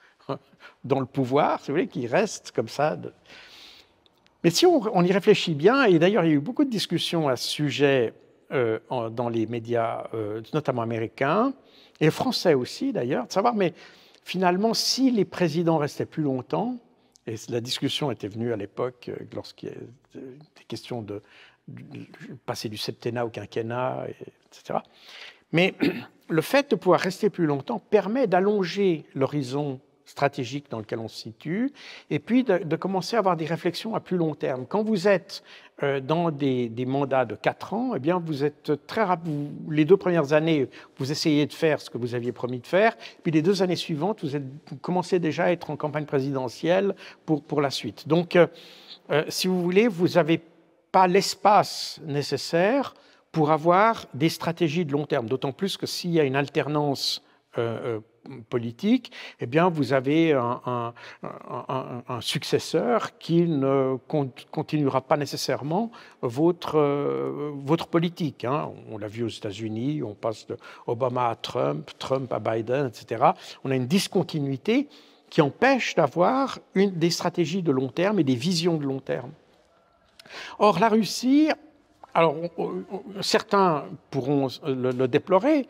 dans le pouvoir, si vous voulez, qui reste comme ça. Mais si on, y réfléchit bien, et d'ailleurs il y a eu beaucoup de discussions à ce sujet euh, dans les médias, euh, notamment américains, et français aussi d'ailleurs, de savoir, mais finalement, si les présidents restaient plus longtemps, et la discussion était venue à l'époque euh, lorsqu'il y a des questions de, de passer du septennat au quinquennat, etc. Mais le fait de pouvoir rester plus longtemps permet d'allonger l'horizon stratégique dans lequel on se situe, et puis de, commencer à avoir des réflexions à plus long terme. Quand vous êtes euh, dans des, mandats de quatre ans, eh bien, vous êtes très les deux premières années, vous essayez de faire ce que vous aviez promis de faire, puis les deux années suivantes, vous, êtes, commencez déjà à être en campagne présidentielle pour, pour la suite. Donc, euh, euh, si vous voulez, vous n'avez pas l'espace nécessaire pour avoir des stratégies de long terme, d'autant plus que s'il y a une alternance euh, euh, politique, eh bien, vous avez un, successeur qui ne continuera pas nécessairement votre, euh, votre politique. Hein. On l'a vu aux États-Unis, on passe de Obama à Trump, Trump à Biden, etc. On a une discontinuité qui empêche d'avoir des stratégies de long terme et des visions de long terme. Or, la Russie, alors certains pourront le déplorer,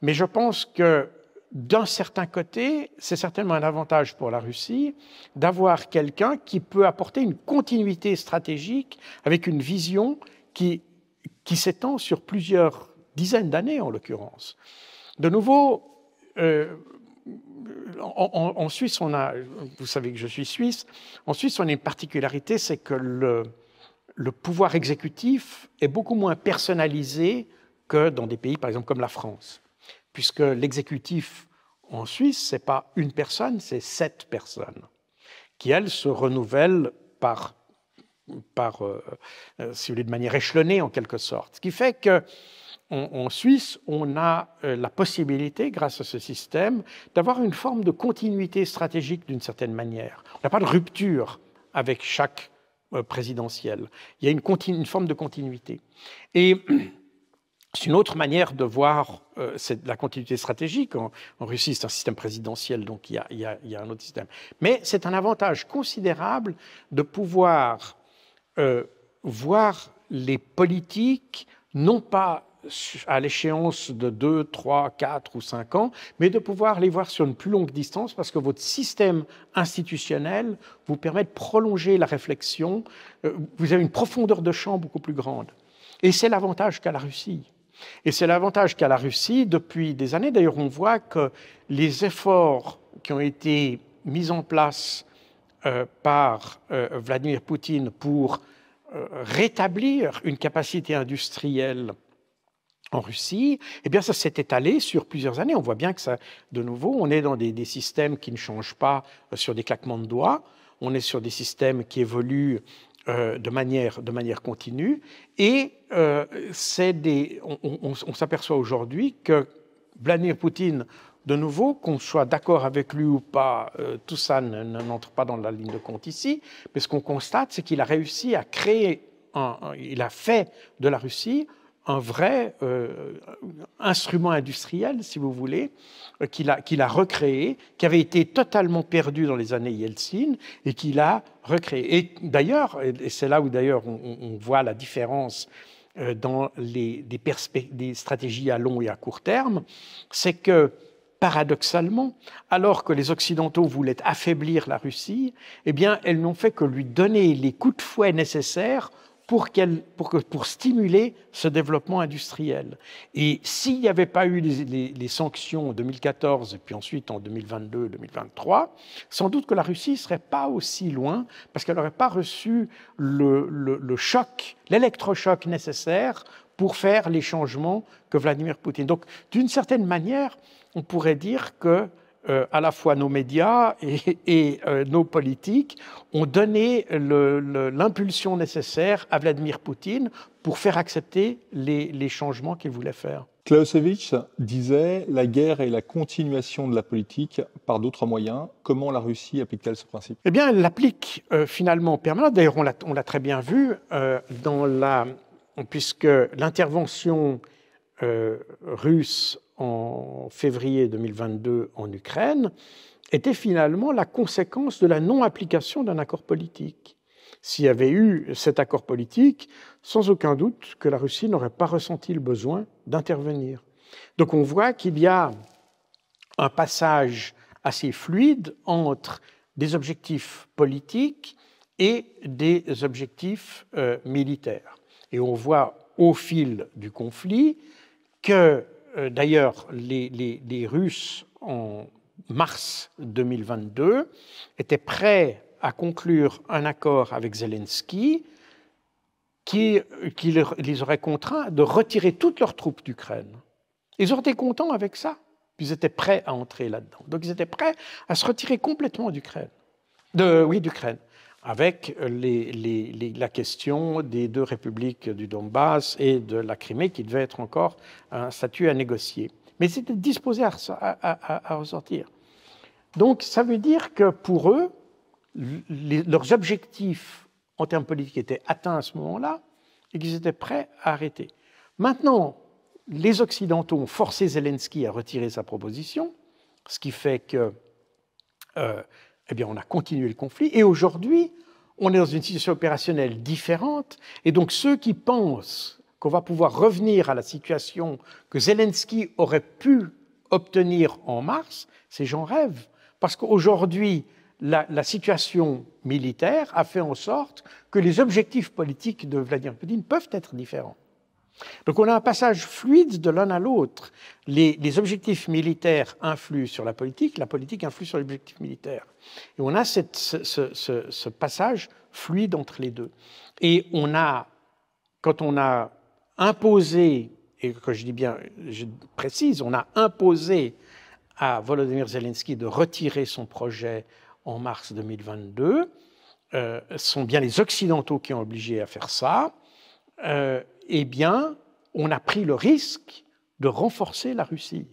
mais je pense que d'un certain côté, c'est certainement un avantage pour la Russie d'avoir quelqu'un qui peut apporter une continuité stratégique avec une vision qui, s'étend sur plusieurs dizaines d'années en l'occurrence. De nouveau, euh, en, Suisse, on a, vous savez que je suis suisse, en Suisse, on a une particularité, c'est que le pouvoir exécutif est beaucoup moins personnalisé que dans des pays, par exemple, comme la France puisque l'exécutif en Suisse, ce n'est pas une personne, c'est sept personnes, qui, elles, se renouvellent par, par euh, euh, si vous de manière échelonnée en quelque sorte. Ce qui fait que en, Suisse, on a euh, la possibilité, grâce à ce système, d'avoir une forme de continuité stratégique d'une certaine manière. On n'a pas de rupture avec chaque présidentiel. Il y a une, une forme de continuité. Et c'est une autre manière de voir euh, la continuité stratégique. En, Russie, c'est un système présidentiel, donc il y a, un autre système. Mais c'est un avantage considérable de pouvoir euh, voir les politiques, non pas à l'échéance de 2, 3, 4 ou 5 ans, mais de pouvoir les voir sur une plus longue distance parce que votre système institutionnel vous permet de prolonger la réflexion. Euh, vous avez une profondeur de champ beaucoup plus grande. Et c'est l'avantage qu'a la Russie. Et c'est l'avantage qu'a la Russie depuis des années. D'ailleurs, on voit que les efforts qui ont été mis en place euh, par euh, Vladimir Poutine pour euh, rétablir une capacité industrielle en Russie, eh bien, ça s'est étalé sur plusieurs années. On voit bien que ça, de nouveau, on est dans des systèmes qui ne changent pas sur des claquements de doigts. On est sur des systèmes qui évoluent euh, de, manière, continue. Et euh, on, s'aperçoit aujourd'hui que Vladimir Poutine, de nouveau, qu'on soit d'accord avec lui ou pas, euh, tout ça n'entre pas dans la ligne de compte ici, mais ce qu'on constate, c'est qu'il a réussi à créer, il a fait de la Russie un vrai euh, instrument industriel, si vous voulez, euh, qu'il a, recréé, qui avait été totalement perdu dans les années Yeltsin et qu'il a recréé. Et d'ailleurs, et c'est là où d'ailleurs on, voit la différence euh, dans les, des, stratégies à long et à court terme, c'est que paradoxalement, alors que les Occidentaux voulaient affaiblir la Russie, eh bien, elles n'ont fait que lui donner les coups de fouet nécessaires pour, pour, que, pour stimuler ce développement industriel. Et s'il n'y avait pas eu les, sanctions en 2014 et puis ensuite en 2022-2023, sans doute que la Russie ne serait pas aussi loin parce qu'elle n'aurait pas reçu le, le, le choc, l'électrochoc nécessaire pour faire les changements que Vladimir Poutine. Donc, d'une certaine manière, on pourrait dire que euh, à la fois nos médias et, euh, nos politiques ont donné l'impulsion nécessaire à Vladimir Poutine pour faire accepter les, changements qu'il voulait faire. Clausewitz disait La guerre est la continuation de la politique par d'autres moyens. Comment la Russie applique-t-elle ce principe Eh bien, elle l'applique euh, finalement en permanence. D'ailleurs, on l'a très bien vu, dans la, puisque l'intervention russe en février 2022 en Ukraine était finalement la conséquence de la non-application d'un accord politique. S'il y avait eu cet accord politique, sans aucun doute que la Russie n'aurait pas ressenti le besoin d'intervenir. Donc on voit qu'il y a un passage assez fluide entre des objectifs politiques et des objectifs euh, militaires. Et on voit au fil du conflit que euh, d'ailleurs, les, Russes, en mars 2022, étaient prêts à conclure un accord avec Zelensky qui, les aurait contraints de retirer toutes leurs troupes d'Ukraine. Ils auraient été contents avec ça. Ils étaient prêts à entrer là-dedans. Donc ils étaient prêts à se retirer complètement d'Ukraine. De, oui, d'Ukraine avec la question des deux républiques du Donbass et de la Crimée, qui devait être encore un statut à négocier. Mais ils étaient disposés à, ressortir. Donc ça veut dire que pour eux, leurs objectifs en termes politiques étaient atteints à ce moment-là et qu'ils étaient prêts à arrêter. Maintenant, les Occidentaux ont forcé Zelensky à retirer sa proposition, ce qui fait que euh, eh bien, on a continué le conflit. Et aujourd'hui, on est dans une situation opérationnelle différente. Et donc, ceux qui pensent qu'on va pouvoir revenir à la situation que Zelensky aurait pu obtenir en mars, c'est gens rêvent. Parce qu'aujourd'hui, la, la, situation militaire a fait en sorte que les objectifs politiques de Vladimir Poutine peuvent être différents. Donc on a un passage fluide de l'un à l'autre. Les, objectifs militaires influent sur la politique, la politique influe sur l'objectif militaire. Et on a cette, ce, passage fluide entre les deux. Et on a, quand on a imposé, et quand je dis bien, je précise, on a imposé à Volodymyr Zelensky de retirer son projet en mars 2022, euh, ce sont bien les Occidentaux qui ont obligé à faire ça. Euh, eh bien, on a pris le risque de renforcer la Russie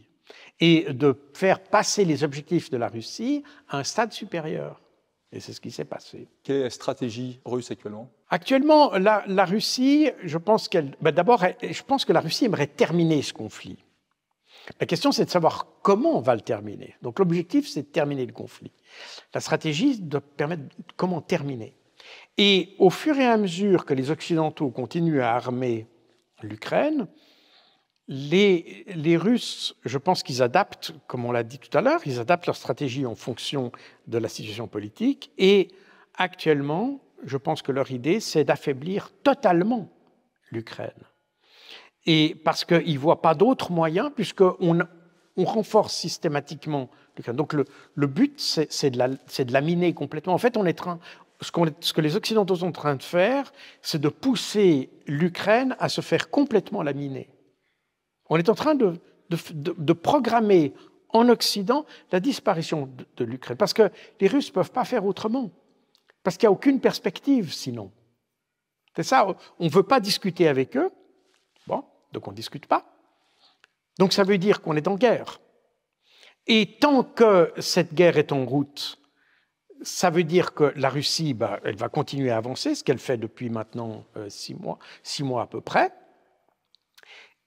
et de faire passer les objectifs de la Russie à un stade supérieur. Et c'est ce qui s'est passé. Quelle est la stratégie russe actuellement Actuellement, la, Russie, je pense qu'elle. Bah, d'abord, je pense que la Russie aimerait terminer ce conflit. La question, c'est de savoir comment on va le terminer. Donc l'objectif, c'est de terminer le conflit. La stratégie de permettre comment terminer. Et au fur et à mesure que les Occidentaux continuent à armer l'Ukraine, les, les, Russes, je pense qu'ils adaptent, comme on l'a dit tout à l'heure, ils adaptent leur stratégie en fonction de la situation politique. Et actuellement, je pense que leur idée, c'est d'affaiblir totalement l'Ukraine. Et parce qu'ils ne voient pas d'autres moyens, puisqu'on on renforce systématiquement l'Ukraine. Donc le, le but, c'est de, la, de la miner complètement. En fait, on est, train, ce, ce, que les Occidentaux sont en train de faire, c'est de pousser l'Ukraine à se faire complètement laminer. On est en train de, de, de, de programmer en Occident la disparition de, l'Ukraine, parce que les Russes ne peuvent pas faire autrement, parce qu'il n'y a aucune perspective sinon. C'est ça, on ne veut pas discuter avec eux, bon, donc on ne discute pas. Donc ça veut dire qu'on est en guerre. Et tant que cette guerre est en route, ça veut dire que la Russie, bah, elle va continuer à avancer, ce qu'elle fait depuis maintenant euh, six mois, six mois à peu près.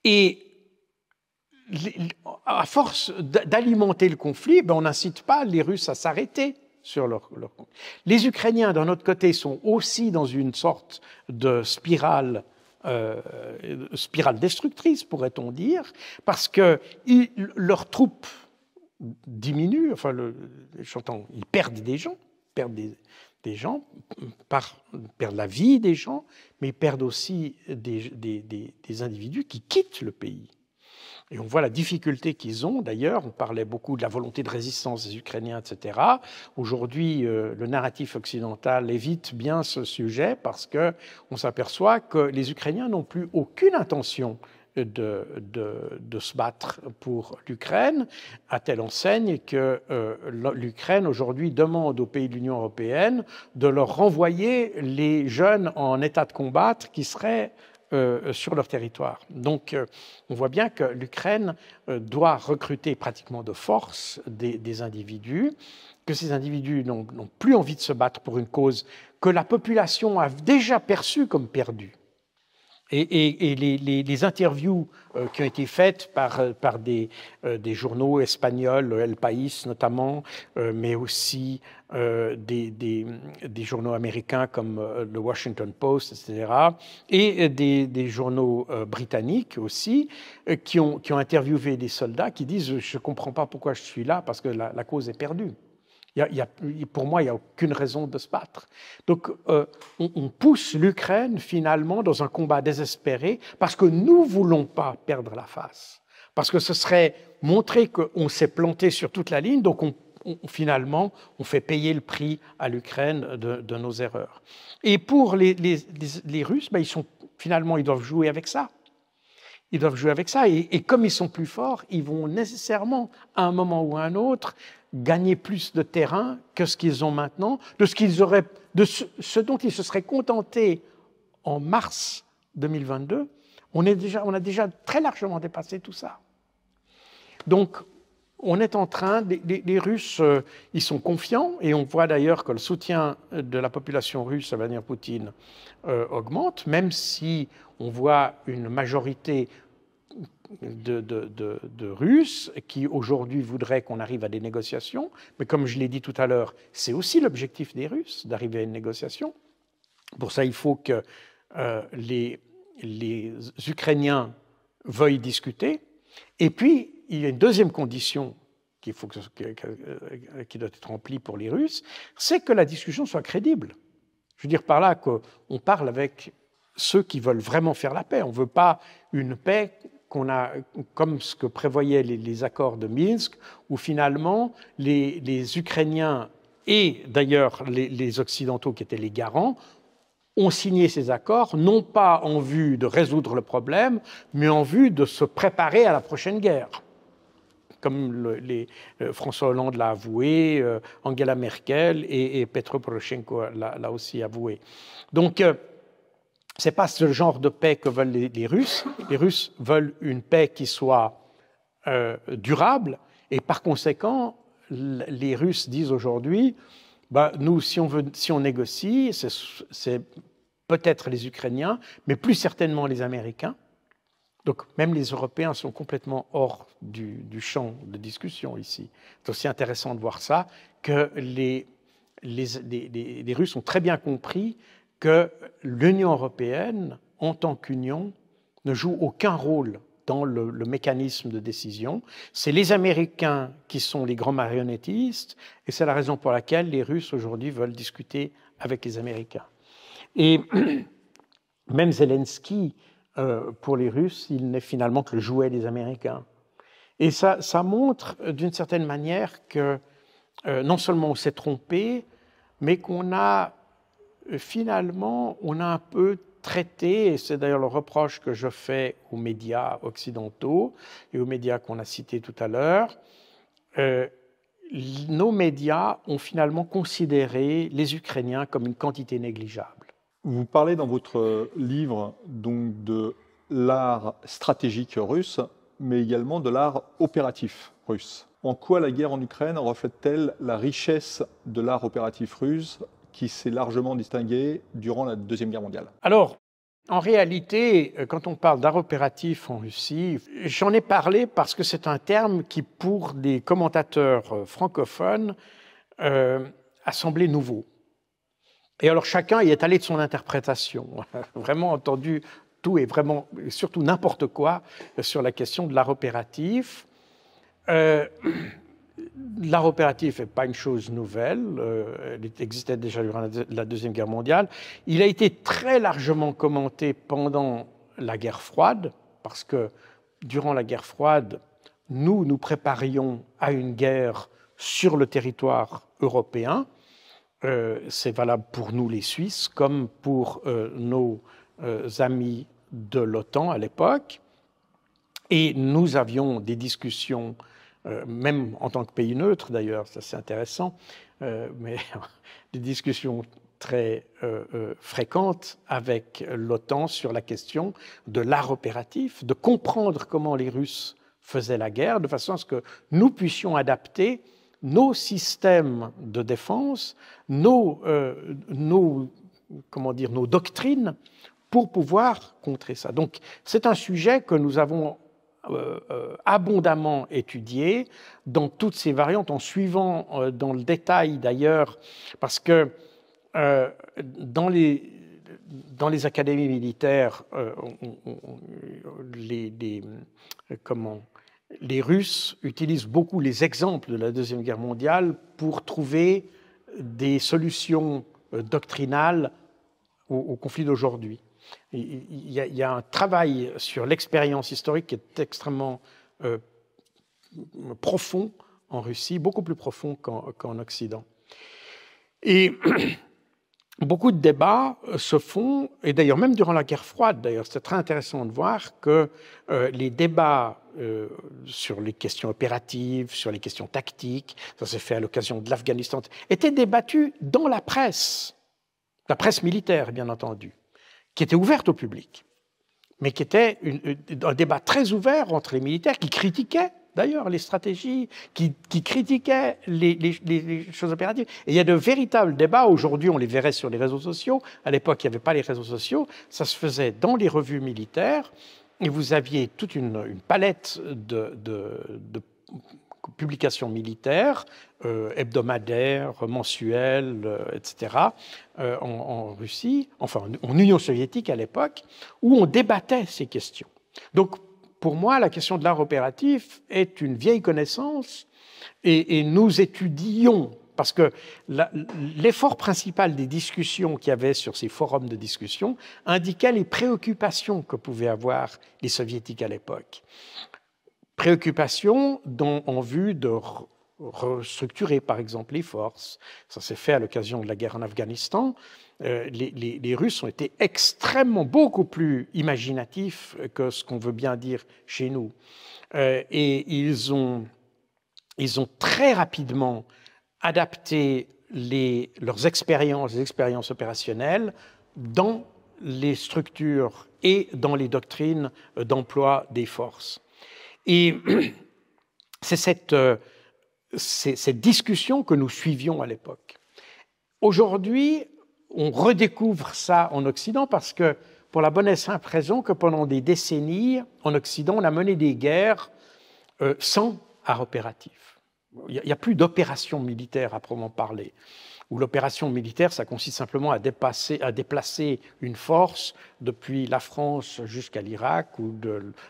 Et à force d'alimenter le conflit, ben on n'incite pas les Russes à s'arrêter sur leur, leur, Les Ukrainiens, d'un autre côté, sont aussi dans une sorte de spirale, euh, spirale destructrice, pourrait-on dire, parce que leurs troupes diminuent, enfin, j'entends, ils perdent des gens, perdent des, gens, la vie des gens, mais ils perdent aussi des, des individus qui quittent le pays. Et on voit la difficulté qu'ils ont. D'ailleurs, on parlait beaucoup de la volonté de résistance des Ukrainiens, etc. Aujourd'hui, euh, le narratif occidental évite bien ce sujet parce qu'on s'aperçoit que les Ukrainiens n'ont plus aucune intention de, se battre pour l'Ukraine, à telle enseigne que euh, l'Ukraine aujourd'hui demande aux pays de l'Union européenne de leur renvoyer les jeunes en état de combattre qui seraient euh, sur leur territoire. Donc euh, on voit bien que l'Ukraine doit recruter pratiquement de force des, des individus, que ces individus n'ont plus envie de se battre pour une cause que la population a déjà perçue comme perdue. Et, les, interviews euh, qui ont été faites par, euh, euh, des, journaux espagnols, El País notamment, mais aussi des, journaux américains comme le Washington Post, etc., et des, journaux britanniques aussi, qui, ont, interviewé des soldats qui disent Je ne comprends pas pourquoi je suis là parce que la cause est perdue pour moi, il n'y a aucune raison de se battre. Donc, euh, on, pousse l'Ukraine finalement dans un combat désespéré parce que nous ne voulons pas perdre la face, parce que ce serait montrer qu'on s'est planté sur toute la ligne, donc finalement, on fait payer le prix à l'Ukraine de, nos erreurs. Et pour les, Russes, ben, finalement, ils doivent jouer avec ça. Ils doivent jouer avec ça. Et, comme ils sont plus forts, ils vont nécessairement, à un moment ou à un autre, gagner plus de terrain que ce qu'ils ont maintenant, de ce, qu'ils auraient, de ce, ce, dont ils se seraient contentés en mars 2022. On, est déjà, on a déjà très largement dépassé tout ça. Donc, on est en train, les, Russes, euh, ils sont confiants, et on voit d'ailleurs que le soutien de la population russe à Vladimir Poutine euh, augmente, même si on voit une majorité de, Russes qui aujourd'hui voudraient qu'on arrive à des négociations, mais comme je l'ai dit tout à l'heure, c'est aussi l'objectif des Russes d'arriver à une négociation. Pour ça, il faut que euh, les, les Ukrainiens veuillent discuter, et puis il y a une deuxième condition qu'il euh, qui doit être remplie pour les Russes, c'est que la discussion soit crédible. Je veux dire par là qu'on parle avec ceux qui veulent vraiment faire la paix. On ne veut pas une paix qu'on a, comme ce que prévoyaient les, accords de Minsk, où finalement les, Ukrainiens et d'ailleurs les Occidentaux qui étaient les garants ont signé ces accords, non pas en vue de résoudre le problème, mais en vue de se préparer à la prochaine guerre comme euh, François Hollande l'a avoué, euh, Angela Merkel et, Petro Poroshenko l'a aussi avoué. Donc, euh, ce n'est pas ce genre de paix que veulent les, Russes. Les Russes veulent une paix qui soit durable. Et par conséquent, les Russes disent aujourd'hui, bah, nous, si on, veut, si on négocie, c'est peut-être les Ukrainiens, mais plus certainement les Américains. Donc même les Européens sont complètement hors du, champ de discussion ici. C'est aussi intéressant de voir ça, que les, Russes ont très bien compris que l'Union européenne, en tant qu'union, ne joue aucun rôle dans le, le mécanisme de décision. C'est les Américains qui sont les grands marionnettistes, et c'est la raison pour laquelle les Russes aujourd'hui veulent discuter avec les Américains. Et même Zelensky, euh, pour les Russes, il n'est finalement que le jouet des Américains. Et ça, ça montre euh, d'une certaine manière que euh, non seulement on s'est trompé, mais qu'on a finalement, on a un peu traité, et c'est d'ailleurs le reproche que je fais aux médias occidentaux et aux médias qu'on a cités tout à l'heure, nos médias ont finalement considéré les Ukrainiens comme une quantité négligeable. Vous parlez dans votre euh, livre donc de l'art stratégique russe, mais également de l'art opératif russe. En quoi la guerre en Ukraine reflète-t-elle la richesse de l'art opératif russe qui s'est largement distingué durant la Deuxième Guerre mondiale Alors, en réalité, euh, quand on parle d'art opératif en Russie, j'en ai parlé parce que c'est un terme qui, pour des commentateurs euh, francophones, a semblé nouveau. Et alors chacun y est allé de son interprétation. vraiment entendu tout et vraiment, surtout n'importe quoi sur la question de l'art opératif. Euh, l'art opératif n'est pas une chose nouvelle, il euh, existait déjà durant la Deuxième Guerre mondiale. Il a été très largement commenté pendant la guerre froide, parce que durant la guerre froide, nous nous préparions à une guerre sur le territoire européen. Euh, c'est valable pour nous les Suisses comme pour euh, nos euh, amis de l'OTAN à l'époque. Et nous avions des discussions, même en tant que pays neutre d'ailleurs, ça c'est intéressant, mais des discussions très fréquentes avec l'OTAN sur la question de l'art opératif, de comprendre comment les Russes faisaient la guerre, de façon à ce que nous puissions adapter nos systèmes de défense, nos, euh, nos, comment dire, nos doctrines pour pouvoir contrer ça. Donc c'est un sujet que nous avons euh, euh, abondamment étudié dans toutes ces variantes, en suivant dans le détail d'ailleurs, parce que dans les, dans les académies militaires, les, les, comment, les Russes utilisent beaucoup les exemples de la Deuxième Guerre mondiale pour trouver des solutions euh, doctrinales au, conflit d'aujourd'hui. Il, y, a un travail sur l'expérience historique qui est extrêmement euh, profond en Russie, beaucoup plus profond qu'en Occident. Et beaucoup de débats euh, se font, et d'ailleurs même durant la guerre froide, d'ailleurs, c'est très intéressant de voir que les débats euh, sur les questions opératives, sur les questions tactiques, ça s'est fait à l'occasion de l'Afghanistan, étaient débattu dans la presse, la presse militaire bien entendu, qui était ouverte au public, mais qui était un débat très ouvert entre les militaires qui critiquaient d'ailleurs les stratégies, qui, critiquaient les, les, choses opératives. Et il y a de véritables débats. Aujourd'hui, on les verrait sur les réseaux sociaux. À l'époque, il n'y avait pas les réseaux sociaux. Ça se faisait dans les revues militaires et vous aviez toute une, palette de, publications militaires, euh, hebdomadaires, mensuelles, euh, etc., euh, en, Russie, enfin en, Union soviétique à l'époque, où on débattait ces questions. Donc, pour moi, la question de l'art opératif est une vieille connaissance et nous étudions parce que l'effort principal des discussions qu'il y avait sur ces forums de discussion indiquait les préoccupations que pouvaient avoir les soviétiques à l'époque. Préoccupations dont, en vue de restructurer, par exemple, les forces. Ça s'est fait à l'occasion de la guerre en Afghanistan. Euh, les, Russes ont été extrêmement, beaucoup plus imaginatifs que ce qu'on veut bien dire chez nous. Euh, et ils ont, ils ont très rapidement adapter les, leurs expériences, les expériences opérationnelles dans les structures et dans les doctrines euh, d'emploi des forces. Et c'est cette, euh, cette discussion que nous suivions à l'époque. Aujourd'hui, on redécouvre ça en Occident parce que, pour la bonne et simple raison que pendant des décennies, en Occident, on a mené des guerres euh, sans art opératif. Il n'y a, plus d'opération militaire à proprement parler, où l'opération militaire, ça consiste simplement à, déplacer une force depuis la France jusqu'à l'Irak ou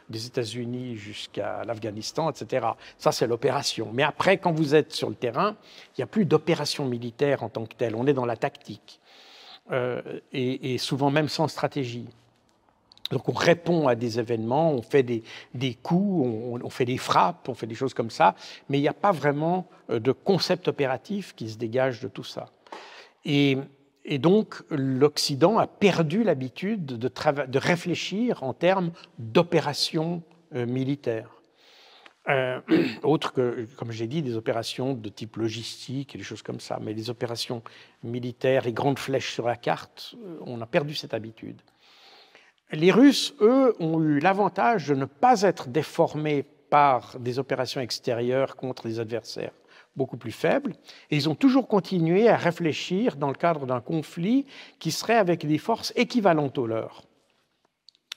des États-Unis jusqu'à l'Afghanistan, etc. Ça, c'est l'opération. Mais après, quand vous êtes sur le terrain, il n'y a plus d'opération militaire en tant que telle. On est dans la tactique. Euh, et souvent même sans stratégie. Donc on répond à des événements, on fait des, des coups, on, fait des frappes, on fait des choses comme ça, mais il n'y a pas vraiment euh, de concept opératif qui se dégage de tout ça. Et, donc l'Occident a perdu l'habitude de, de, réfléchir en termes d'opérations euh, militaires. Euh, autre que, comme j'ai dit, des opérations de type logistique et des choses comme ça, mais les opérations militaires et grandes flèches sur la carte, on a perdu cette habitude. Les Russes, eux, ont eu l'avantage de ne pas être déformés par des opérations extérieures contre des adversaires beaucoup plus faibles, et ils ont toujours continué à réfléchir dans le cadre d'un conflit qui serait avec des forces équivalentes aux leurs.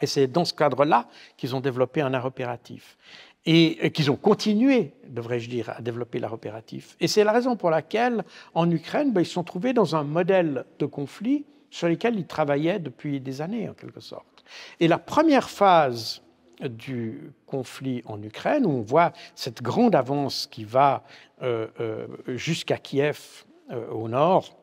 Et c'est dans ce cadre-là qu'ils ont développé un art opératif et euh, qu'ils ont continué, devrais-je dire, à développer l'art opératif. Et c'est la raison pour laquelle, en Ukraine, ben, ils se sont trouvés dans un modèle de conflit sur lequel ils travaillaient depuis des années, en quelque sorte. Et la première phase du conflit en Ukraine, où on voit cette grande avance qui va euh, euh, jusqu'à Kiev euh, au nord,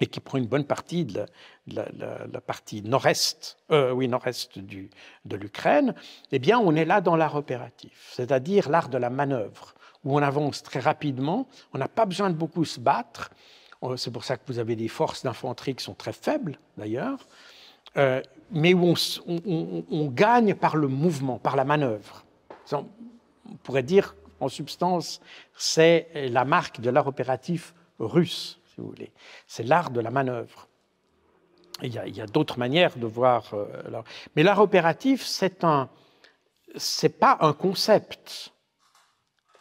et qui prend une bonne partie de la, partie nord-est, oui, nord-est du, de l'Ukraine, eh bien, on est là dans l'art opératif, c'est-à-dire l'art de la manœuvre, où on avance très rapidement, on n'a pas besoin de beaucoup se battre. C'est pour ça que vous avez des forces d'infanterie qui sont très faibles, d'ailleurs. Euh, mais où on, gagne par le mouvement, par la manœuvre. On pourrait dire, en substance, c'est la marque de l'art opératif russe, si vous voulez. C'est l'art de la manœuvre. Il y a, d'autres manières de voir. Euh, mais l'art opératif, c'est un, c'est pas un concept,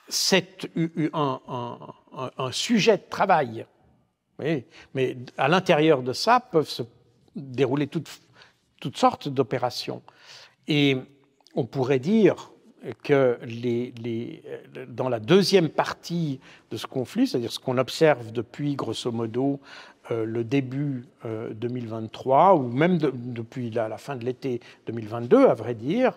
c'est un, sujet de travail. mais à l'intérieur de ça peuvent se dérouler toutes toutes sortes d'opérations. Et on pourrait dire que dans la deuxième partie de ce conflit, c'est-à-dire ce qu'on observe depuis grosso modo euh, le début 2023, euh, ou même depuis la, fin de l'été 2022, à vrai dire,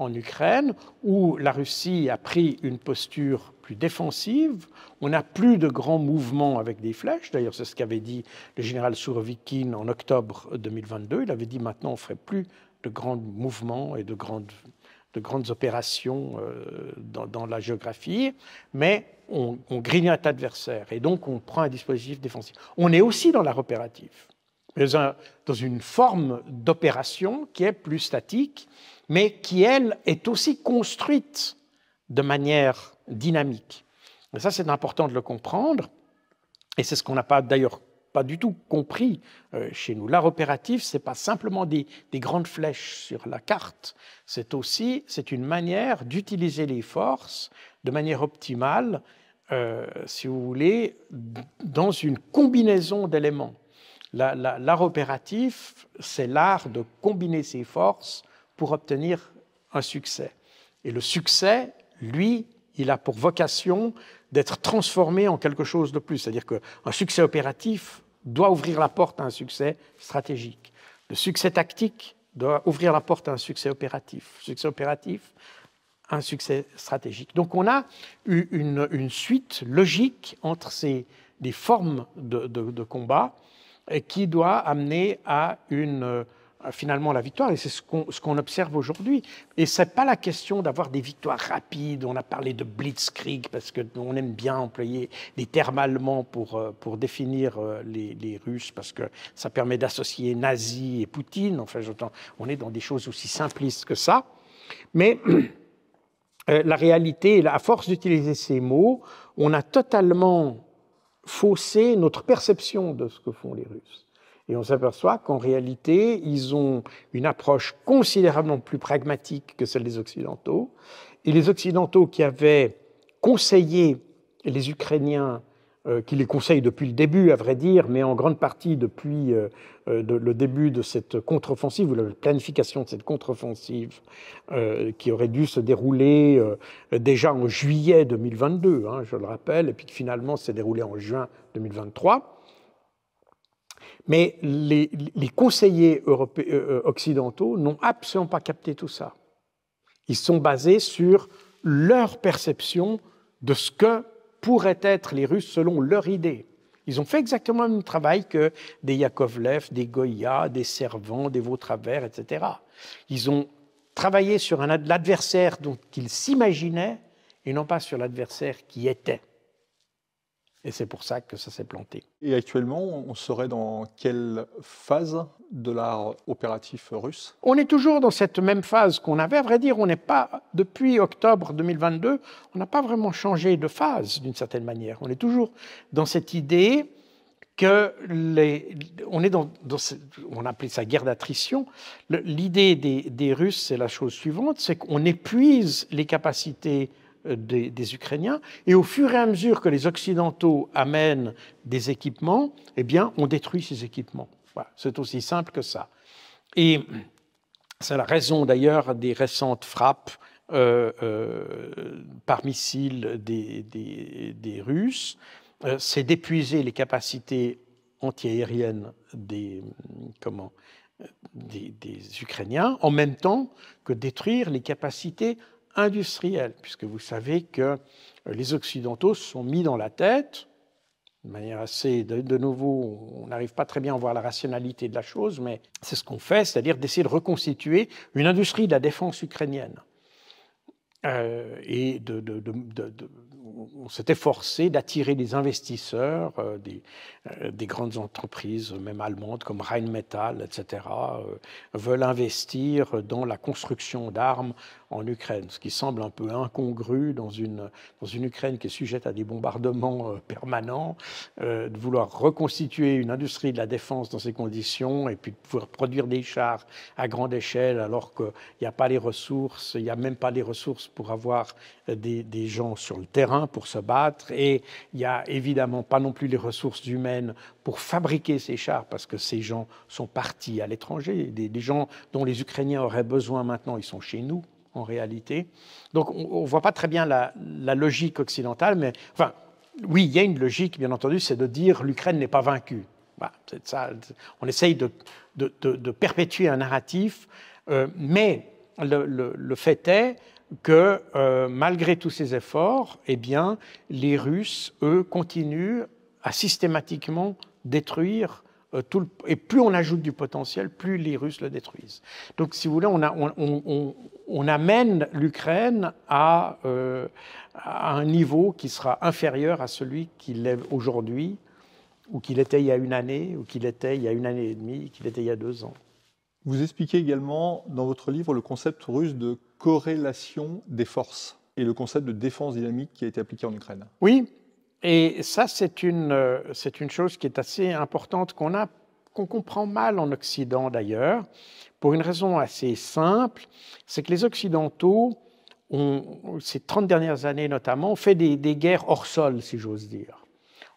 en Ukraine, où la Russie a pris une posture plus défensive. On n'a plus de grands mouvements avec des flèches. D'ailleurs, c'est ce qu'avait dit le général Sourovikine en octobre 2022. Il avait dit maintenant, on ne ferait plus de grands mouvements et de grandes, de grandes opérations euh, dans, la géographie, mais on, on grignote adversaire. » et donc on prend un dispositif défensif. On est aussi dans la opératif, mais dans une forme d'opération qui est plus statique mais qui, elle, est aussi construite de manière dynamique. Et ça, c'est important de le comprendre, et c'est ce qu'on n'a pas d'ailleurs pas du tout compris euh, chez nous. L'art opératif, ce n'est pas simplement des, grandes flèches sur la carte, c'est aussi c'est une manière d'utiliser les forces de manière optimale, euh, si vous voulez, dans une combinaison d'éléments. L'art opératif, c'est l'art de combiner ses forces pour obtenir un succès. Et le succès, lui, il a pour vocation d'être transformé en quelque chose de plus. C'est-à-dire qu'un succès opératif doit ouvrir la porte à un succès stratégique. Le succès tactique doit ouvrir la porte à un succès opératif. Succès opératif, un succès stratégique. Donc on a eu une, suite logique entre ces des formes de combat qui doit amener à une euh, finalement la victoire, et c'est ce qu'on ce observe aujourd'hui. Et ce n'est pas la question d'avoir des victoires rapides, on a parlé de blitzkrieg, parce qu'on aime bien employer des termes allemands pour, euh, pour définir euh, les, les Russes, parce que ça permet d'associer nazis et Poutine, enfin on est dans des choses aussi simplistes que ça. Mais la réalité, à force d'utiliser ces mots, on a totalement faussé notre perception de ce que font les Russes. Et on s'aperçoit qu'en réalité, ils ont une approche considérablement plus pragmatique que celle des Occidentaux. Et les Occidentaux qui avaient conseillé les Ukrainiens, euh, qui les conseillent depuis le début, à vrai dire, mais en grande partie depuis euh, euh, le début de cette contre-offensive ou la planification de cette contre-offensive qui aurait dû se dérouler déjà en juillet 2022, hein, je le rappelle, et puis finalement s'est déroulée en juin 2023 mais les, conseillers euh, euh, occidentaux n'ont absolument pas capté tout ça. Ils sont basés sur leur perception de ce que pourraient être les Russes selon leur idée. Ils ont fait exactement le même travail que des Yakovlev, des Goya, des Servants, des Vautravers, etc. Ils ont travaillé sur l'adversaire dont ils s'imaginaient et non pas sur l'adversaire qui était. Et c'est pour ça que ça s'est planté. Et actuellement, on serait dans quelle phase de l'art opératif russe On est toujours dans cette même phase qu'on avait. À vrai dire, on n'est pas, depuis octobre 2022, on n'a pas vraiment changé de phase d'une certaine manière. On est toujours dans cette idée que les, on est dans, on appelait ça guerre d'attrition. L'idée des, des Russes, c'est la chose suivante, c'est qu'on épuise les capacités euh, des, Ukrainiens. Et au fur et à mesure que les Occidentaux amènent des équipements, eh bien, on détruit ces équipements. c'est aussi simple que ça. Et c'est la raison d'ailleurs des récentes frappes euh, euh, par missiles des, Russes, c'est d'épuiser les capacités antiaériennes des, des, des, Ukrainiens en même temps que détruire les capacités industriel, puisque vous savez que euh, les Occidentaux se sont mis dans la tête, de manière assez, de, de nouveau, on n'arrive pas très bien à voir la rationalité de la chose, mais c'est ce qu'on fait, c'est-à-dire d'essayer de reconstituer une industrie de la défense ukrainienne. Euh, et de, on s'était forcé d'attirer des investisseurs, euh, euh, des, grandes entreprises, même allemandes comme Rheinmetall, etc., veulent investir dans la construction d'armes en Ukraine, ce qui semble un peu incongru dans une, dans une Ukraine qui est sujette à des bombardements permanents, de vouloir reconstituer une industrie de la défense dans ces conditions et puis de pouvoir produire des chars à grande échelle alors qu'il n'y a pas les ressources, il n'y a même pas les ressources pour avoir euh, des, gens sur le terrain pour se battre. Et il n'y a évidemment pas non plus les ressources humaines pour fabriquer ces chars, parce que ces gens sont partis à l'étranger. Des, gens dont les Ukrainiens auraient besoin maintenant, ils sont chez nous en réalité. Donc on ne voit pas très bien la, logique occidentale, mais enfin, oui, il y a une logique, bien entendu, c'est de dire l'Ukraine n'est pas vaincue. Bah, on essaye de, de, perpétuer un narratif, euh, mais le, le fait est que euh, malgré tous ces efforts, eh bien, les Russes, eux, continuent à systématiquement détruire euh, tout le, et plus on ajoute du potentiel, plus les Russes le détruisent. Donc, si vous voulez, on, a, on, amène l'Ukraine à, euh, à, un niveau qui sera inférieur à celui qu'il est aujourd'hui, ou qu'il était il y a une année, ou qu'il était il y a une année et demie, qu'il était il y a deux ans. Vous expliquez également dans votre livre le concept russe de corrélation des forces et le concept de défense dynamique qui a été appliqué en Ukraine. Oui, et ça, c'est une, euh, c'est une chose qui est assez importante qu'on a qu'on comprend mal en Occident d'ailleurs, pour une raison assez simple, c'est que les Occidentaux ont, ces 30 dernières années notamment, fait des, guerres hors sol, si j'ose dire.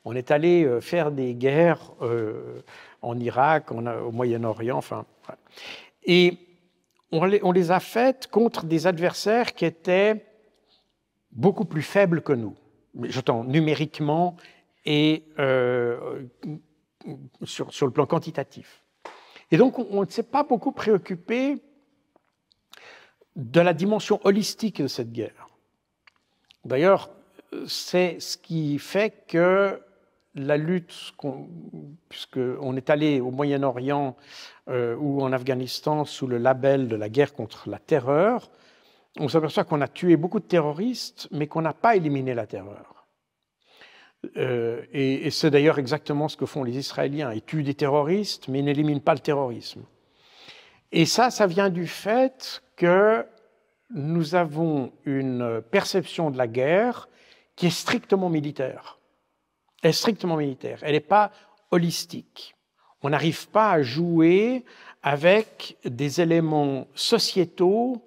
On est allé euh, faire des guerres euh, en Irak, au Moyen-Orient, enfin. Et on les, a faites contre des adversaires qui étaient beaucoup plus faibles que nous, j'entends numériquement et euh, sur, le plan quantitatif. Et donc, on ne s'est pas beaucoup préoccupé de la dimension holistique de cette guerre. D'ailleurs, c'est ce qui fait que la lutte, puisqu'on est allé au Moyen-Orient euh, ou en Afghanistan sous le label de la guerre contre la terreur, on s'aperçoit qu'on a tué beaucoup de terroristes, mais qu'on n'a pas éliminé la terreur. Euh, et, et c'est d'ailleurs exactement ce que font les Israéliens. Ils tuent des terroristes, mais ils n'éliminent pas le terrorisme. Et ça, ça vient du fait que nous avons une perception de la guerre qui est strictement militaire. Elle est strictement militaire, elle n'est pas holistique. On n'arrive pas à jouer avec des éléments sociétaux,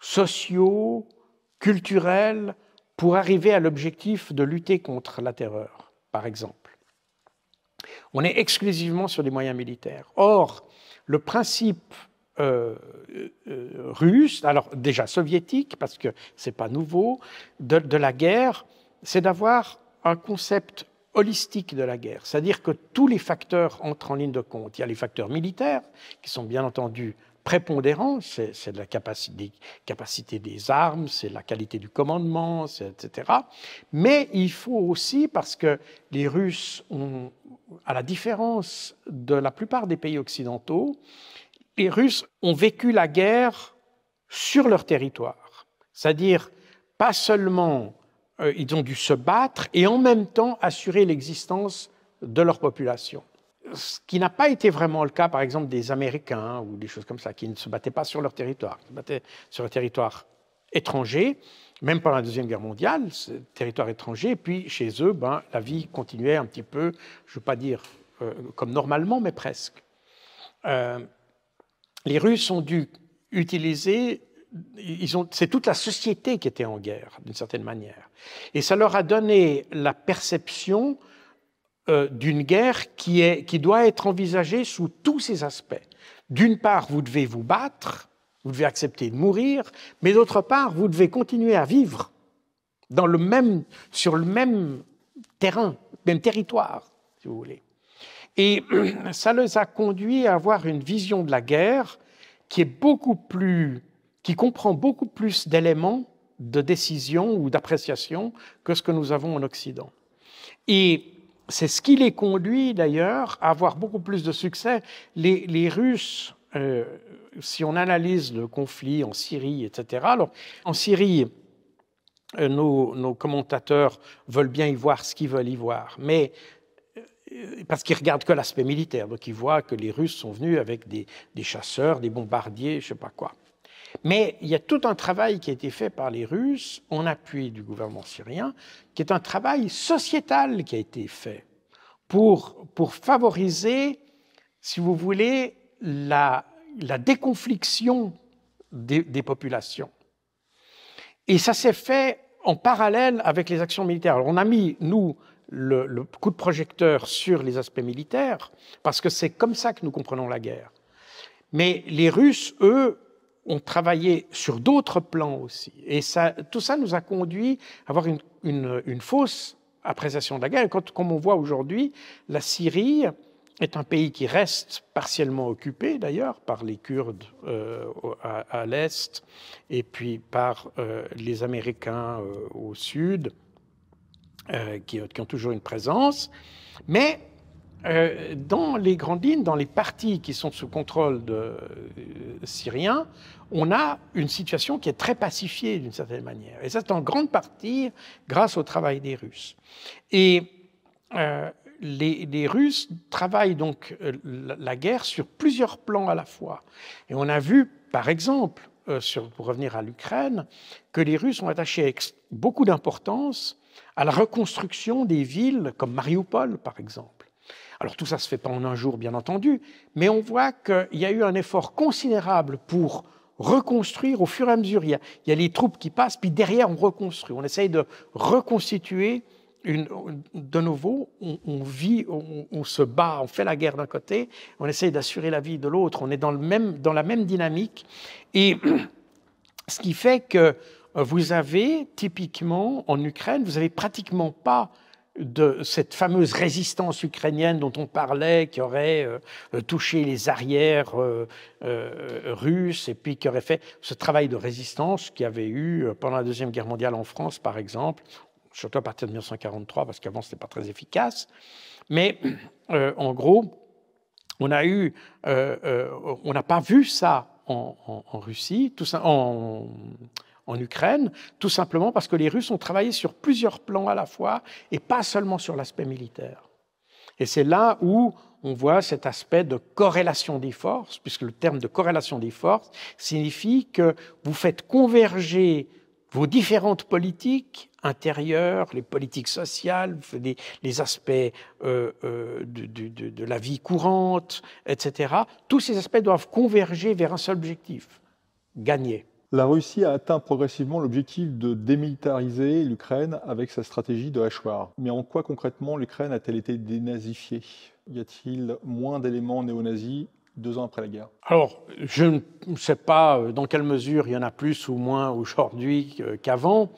sociaux, culturels, pour arriver à l'objectif de lutter contre la terreur, par exemple. On est exclusivement sur des moyens militaires. Or, le principe euh, euh, russe, alors déjà soviétique, parce que ce n'est pas nouveau, de, de la guerre, c'est d'avoir un concept holistique de la guerre, c'est-à-dire que tous les facteurs entrent en ligne de compte. Il y a les facteurs militaires, qui sont bien entendu prépondérants, c'est la capacité, capacité, des armes, c'est la qualité du commandement, etc. Mais il faut aussi, parce que les Russes ont, à la différence de la plupart des pays occidentaux, les Russes ont vécu la guerre sur leur territoire, c'est-à-dire pas seulement euh, ils ont dû se battre et en même temps assurer l'existence de leur population. Ce qui n'a pas été vraiment le cas, par exemple, des Américains ou des choses comme ça, qui ne se battaient pas sur leur territoire, se battaient sur un territoire étranger, même pendant la Deuxième Guerre mondiale, ce territoire étranger, et puis chez eux, ben, la vie continuait un petit peu, je ne veux pas dire euh, comme normalement, mais presque. Euh, les Russes ont dû utiliser ils ont, c'est toute la société qui était en guerre, d'une certaine manière. Et ça leur a donné la perception euh, d'une guerre qui, est, qui doit être envisagée sous tous ses aspects. D'une part, vous devez vous battre, vous devez accepter de mourir, mais d'autre part, vous devez continuer à vivre dans le même, sur le même terrain, même territoire, si vous voulez. Et ça les a conduits à avoir une vision de la guerre qui est beaucoup plus qui comprend beaucoup plus d'éléments de décision ou d'appréciation que ce que nous avons en Occident. Et c'est ce qui les conduit d'ailleurs à avoir beaucoup plus de succès. Les, Russes, euh, si on analyse le conflit en Syrie, etc., alors en Syrie, euh, nos, commentateurs veulent bien y voir ce qu'ils veulent y voir, mais euh, parce qu'ils regardent que l'aspect militaire, donc ils voient que les Russes sont venus avec des, des chasseurs, des bombardiers, je ne sais pas quoi. Mais il y a tout un travail qui a été fait par les Russes, en appui du gouvernement syrien, qui est un travail sociétal qui a été fait pour, pour favoriser, si vous voulez, la, déconfliction des, populations. Et ça s'est fait en parallèle avec les actions militaires. Alors on a mis, nous, le, coup de projecteur sur les aspects militaires, parce que c'est comme ça que nous comprenons la guerre. Mais les Russes, eux, ont travaillé sur d'autres plans aussi. Et tout ça nous a conduit à avoir une, fausse appréciation de la guerre. comme on voit aujourd'hui, la Syrie est un pays qui reste partiellement occupé d'ailleurs par les Kurdes euh, à, l'est et puis par euh, les Américains euh, au sud, qui, qui, ont toujours une présence. Mais euh, dans les grandes lignes, dans les parties qui sont sous contrôle de, euh, syrien, on a une situation qui est très pacifiée d'une certaine manière. Et ça, c'est en grande partie grâce au travail des Russes. Et euh, les, Russes travaillent donc la, guerre sur plusieurs plans à la fois. Et on a vu, par exemple, sur, pour revenir à l'Ukraine, que les Russes ont attaché beaucoup d'importance à la reconstruction des villes comme Mariupol, par exemple. Alors tout ça ne se fait pas en un jour, bien entendu, mais on voit qu'il y a eu un effort considérable pour reconstruire au fur et à mesure. Il y, a, les troupes qui passent, puis derrière on reconstruit. On essaye de reconstituer une, de nouveau, on, vit, on, se bat, on fait la guerre d'un côté, on essaye d'assurer la vie de l'autre, on est dans, dans la même dynamique. Et ce qui fait que vous avez typiquement en Ukraine, vous n'avez pratiquement pas de cette fameuse résistance ukrainienne dont on parlait, qui aurait euh, euh, touché les arrières euh, russes et puis qui aurait fait ce travail de résistance qu'il y avait eu pendant la Deuxième Guerre mondiale en France, par exemple, surtout à partir de 1943, parce qu'avant, ce n'était pas très efficace. Mais en gros, on a eu, on n'a pas vu ça en, en Russie, tout ça, en, en Ukraine, tout simplement parce que les Russes ont travaillé sur plusieurs plans à la fois et pas seulement sur l'aspect militaire. Et c'est là où on voit cet aspect de corrélation des forces, puisque le terme de corrélation des forces signifie que vous faites converger vos différentes politiques intérieures, les politiques sociales, les, aspects euh, euh, de, la vie courante, etc., tous ces aspects doivent converger vers un seul objectif, gagner. La Russie a atteint progressivement l'objectif de démilitariser l'Ukraine avec sa stratégie de hachoir. Mais en quoi concrètement l'Ukraine a-t-elle été dénazifiée Y a-t-il moins d'éléments néo-nazis deux ans après la guerre Alors, je ne sais pas dans quelle mesure il y en a plus ou moins aujourd'hui qu'avant.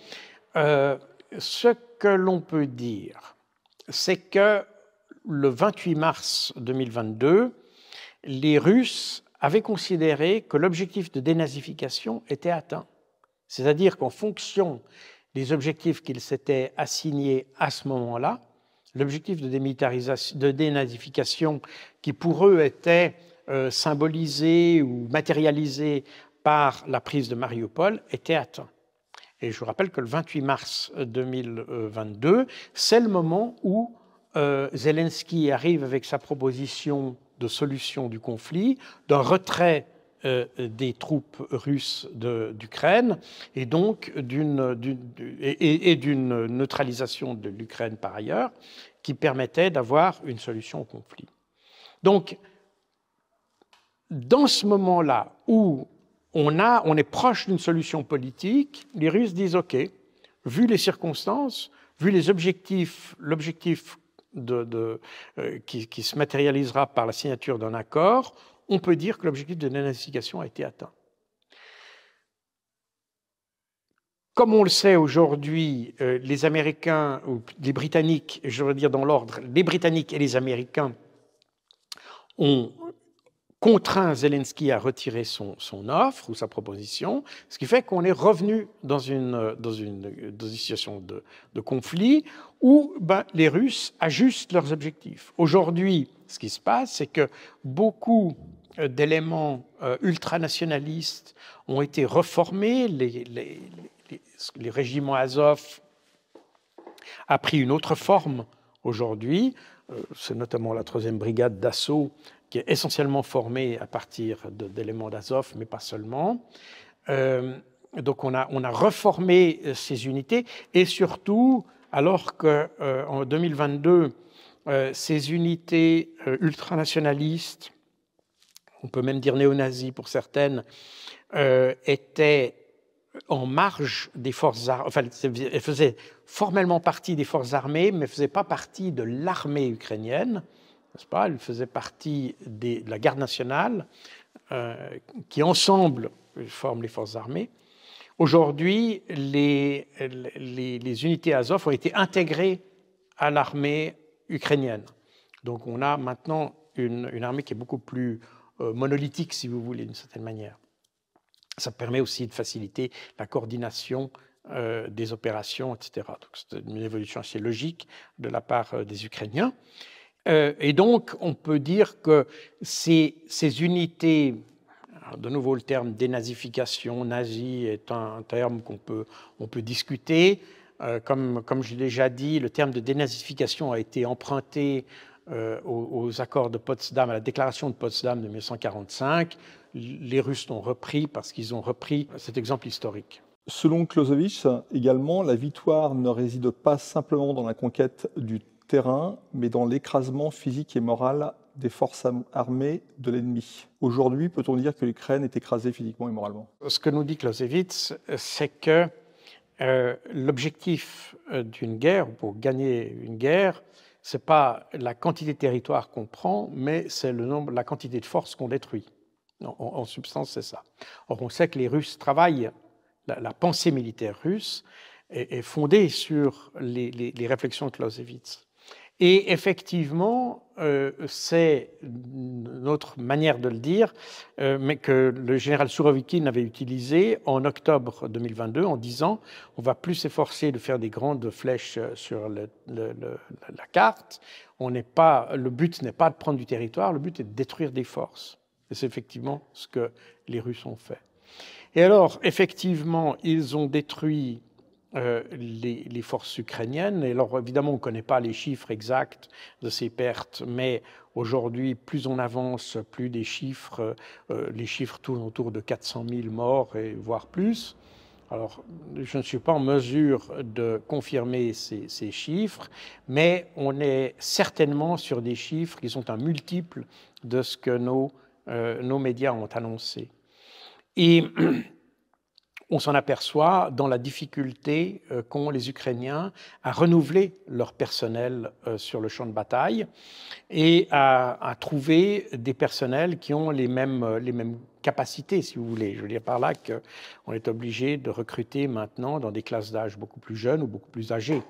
Euh, ce que l'on peut dire, c'est que le 28 mars 2022, les Russes avait considéré que l'objectif de dénazification était atteint, c'est-à-dire qu'en fonction des objectifs qu'il s'étaient assignés à ce moment-là, l'objectif de, de, dénazification qui pour eux était euh, symbolisé ou matérialisé par la prise de Mariupol était atteint. Et je vous rappelle que le 28 mars 2022, euh, c'est le moment où euh, Zelensky arrive avec sa proposition de solution du conflit, d'un retrait euh, des troupes russes d'Ukraine et donc d'une neutralisation de l'Ukraine par ailleurs qui permettait d'avoir une solution au conflit. Donc, dans ce moment-là où on, a, on est proche d'une solution politique, les Russes disent OK, vu les circonstances, vu les objectifs, l'objectif de, euh, qui, se matérialisera par la signature d'un accord, on peut dire que l'objectif de dénazification a été atteint. Comme on le sait aujourd'hui, euh, les Américains ou les Britanniques, je veux dire dans l'ordre, les Britanniques et les Américains ont contraint Zelensky à retirer son, son, offre ou sa proposition, ce qui fait qu'on est revenu dans une, dans une, dans une situation de, de, conflit où ben, les Russes ajustent leurs objectifs. Aujourd'hui, ce qui se passe, c'est que beaucoup euh, d'éléments euh, ultranationalistes ont été reformés, les, les, les, régiments Azov a pris une autre forme aujourd'hui, euh, c'est notamment la troisième brigade d'assaut qui est essentiellement formé à partir d'éléments d'Azov, mais pas seulement. Euh, donc on a, on a reformé euh, ces unités et surtout, alors qu'en euh, 2022, ces unités ultranationalistes, on peut même dire néo-nazis pour certaines, étaient en marge des forces armées, enfin, elles faisaient formellement partie des forces armées, mais ne faisaient pas partie de l'armée ukrainienne nest Elle faisait partie de la garde nationale, euh, qui ensemble forment les forces armées. Aujourd'hui, les, les, unités Azov ont été intégrées à l'armée ukrainienne. Donc on a maintenant une, armée qui est beaucoup plus euh, monolithique, si vous voulez, d'une certaine manière. Ça permet aussi de faciliter la coordination euh, des opérations, etc. c'est une évolution assez logique de la part des Ukrainiens. Euh, et donc, on peut dire que ces, ces unités, de nouveau le terme dénazification, nazi est un, terme qu'on peut, on peut discuter. Euh, comme, comme je l'ai déjà dit, le terme de dénazification a été emprunté euh, aux, accords de Potsdam, à la déclaration de Potsdam de 1945. Les Russes l'ont repris parce qu'ils ont repris cet exemple historique. Selon Clausewitz, également, la victoire ne réside pas simplement dans la conquête du terrain, mais dans l'écrasement physique et moral des forces armées de l'ennemi. Aujourd'hui, peut-on dire que l'Ukraine est écrasée physiquement et moralement Ce que nous dit Clausewitz, c'est que euh, l'objectif euh, d'une guerre, pour gagner une guerre, c'est pas la quantité de territoire qu'on prend, mais c'est le nombre, la quantité de forces qu'on détruit. En, substance, c'est ça. Or, on sait que les Russes travaillent, la, pensée militaire russe est, fondée sur les, les réflexions de Clausewitz. Et effectivement, euh, c'est notre manière de le dire, euh, mais que le général Sourovikine avait utilisé en octobre 2022 en disant on va plus s'efforcer de faire des grandes flèches euh, sur la carte. On n'est pas, le but n'est pas de prendre du territoire, le but est de détruire des forces. Et c'est effectivement ce que les Russes ont fait. Et alors, effectivement, ils ont détruit euh, les, forces ukrainiennes. Et alors évidemment, on ne connaît pas les chiffres exacts de ces pertes, mais aujourd'hui, plus on avance, plus des chiffres, euh, euh, les chiffres tournent autour de 400 000 morts, et, voire plus. Alors, je ne suis pas en mesure de confirmer ces, chiffres, mais on est certainement sur des chiffres qui sont un multiple de ce que nos, nos médias ont annoncé. Et on s'en aperçoit dans la difficulté euh, qu'ont les Ukrainiens à renouveler leur personnel euh, sur le champ de bataille et à, trouver des personnels qui ont les mêmes, euh, les mêmes capacités, si vous voulez. Je veux dire par là qu'on est obligé de recruter maintenant dans des classes d'âge beaucoup plus jeunes ou beaucoup plus âgées.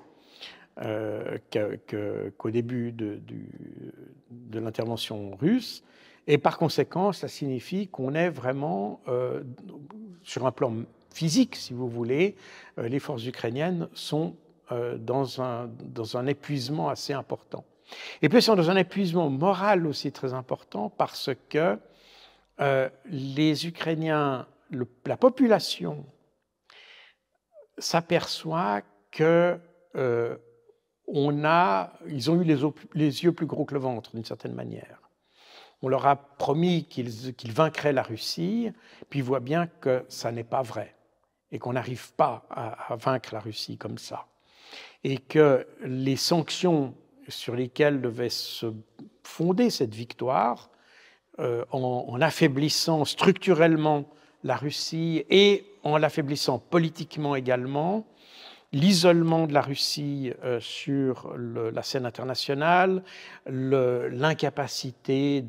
qu'au début de, de l'intervention russe. Et par conséquent, ça signifie qu'on est vraiment, sur un plan physique, si vous voulez, euh, les forces ukrainiennes sont euh, dans un, dans un épuisement assez important. Et puis, elles sont dans un épuisement moral aussi très important parce que euh, les Ukrainiens, la population s'aperçoit que on a, ils ont eu les, yeux plus gros que le ventre d'une certaine manière. On leur a promis qu'ils vaincraient la Russie, puis ils voient bien que ça n'est pas vrai et qu'on n'arrive pas à, vaincre la Russie comme ça, et que les sanctions sur lesquelles devait se fonder cette victoire, euh, en, affaiblissant structurellement la Russie et en l'affaiblissant politiquement également, l'isolement de la Russie euh, sur la scène internationale, l'incapacité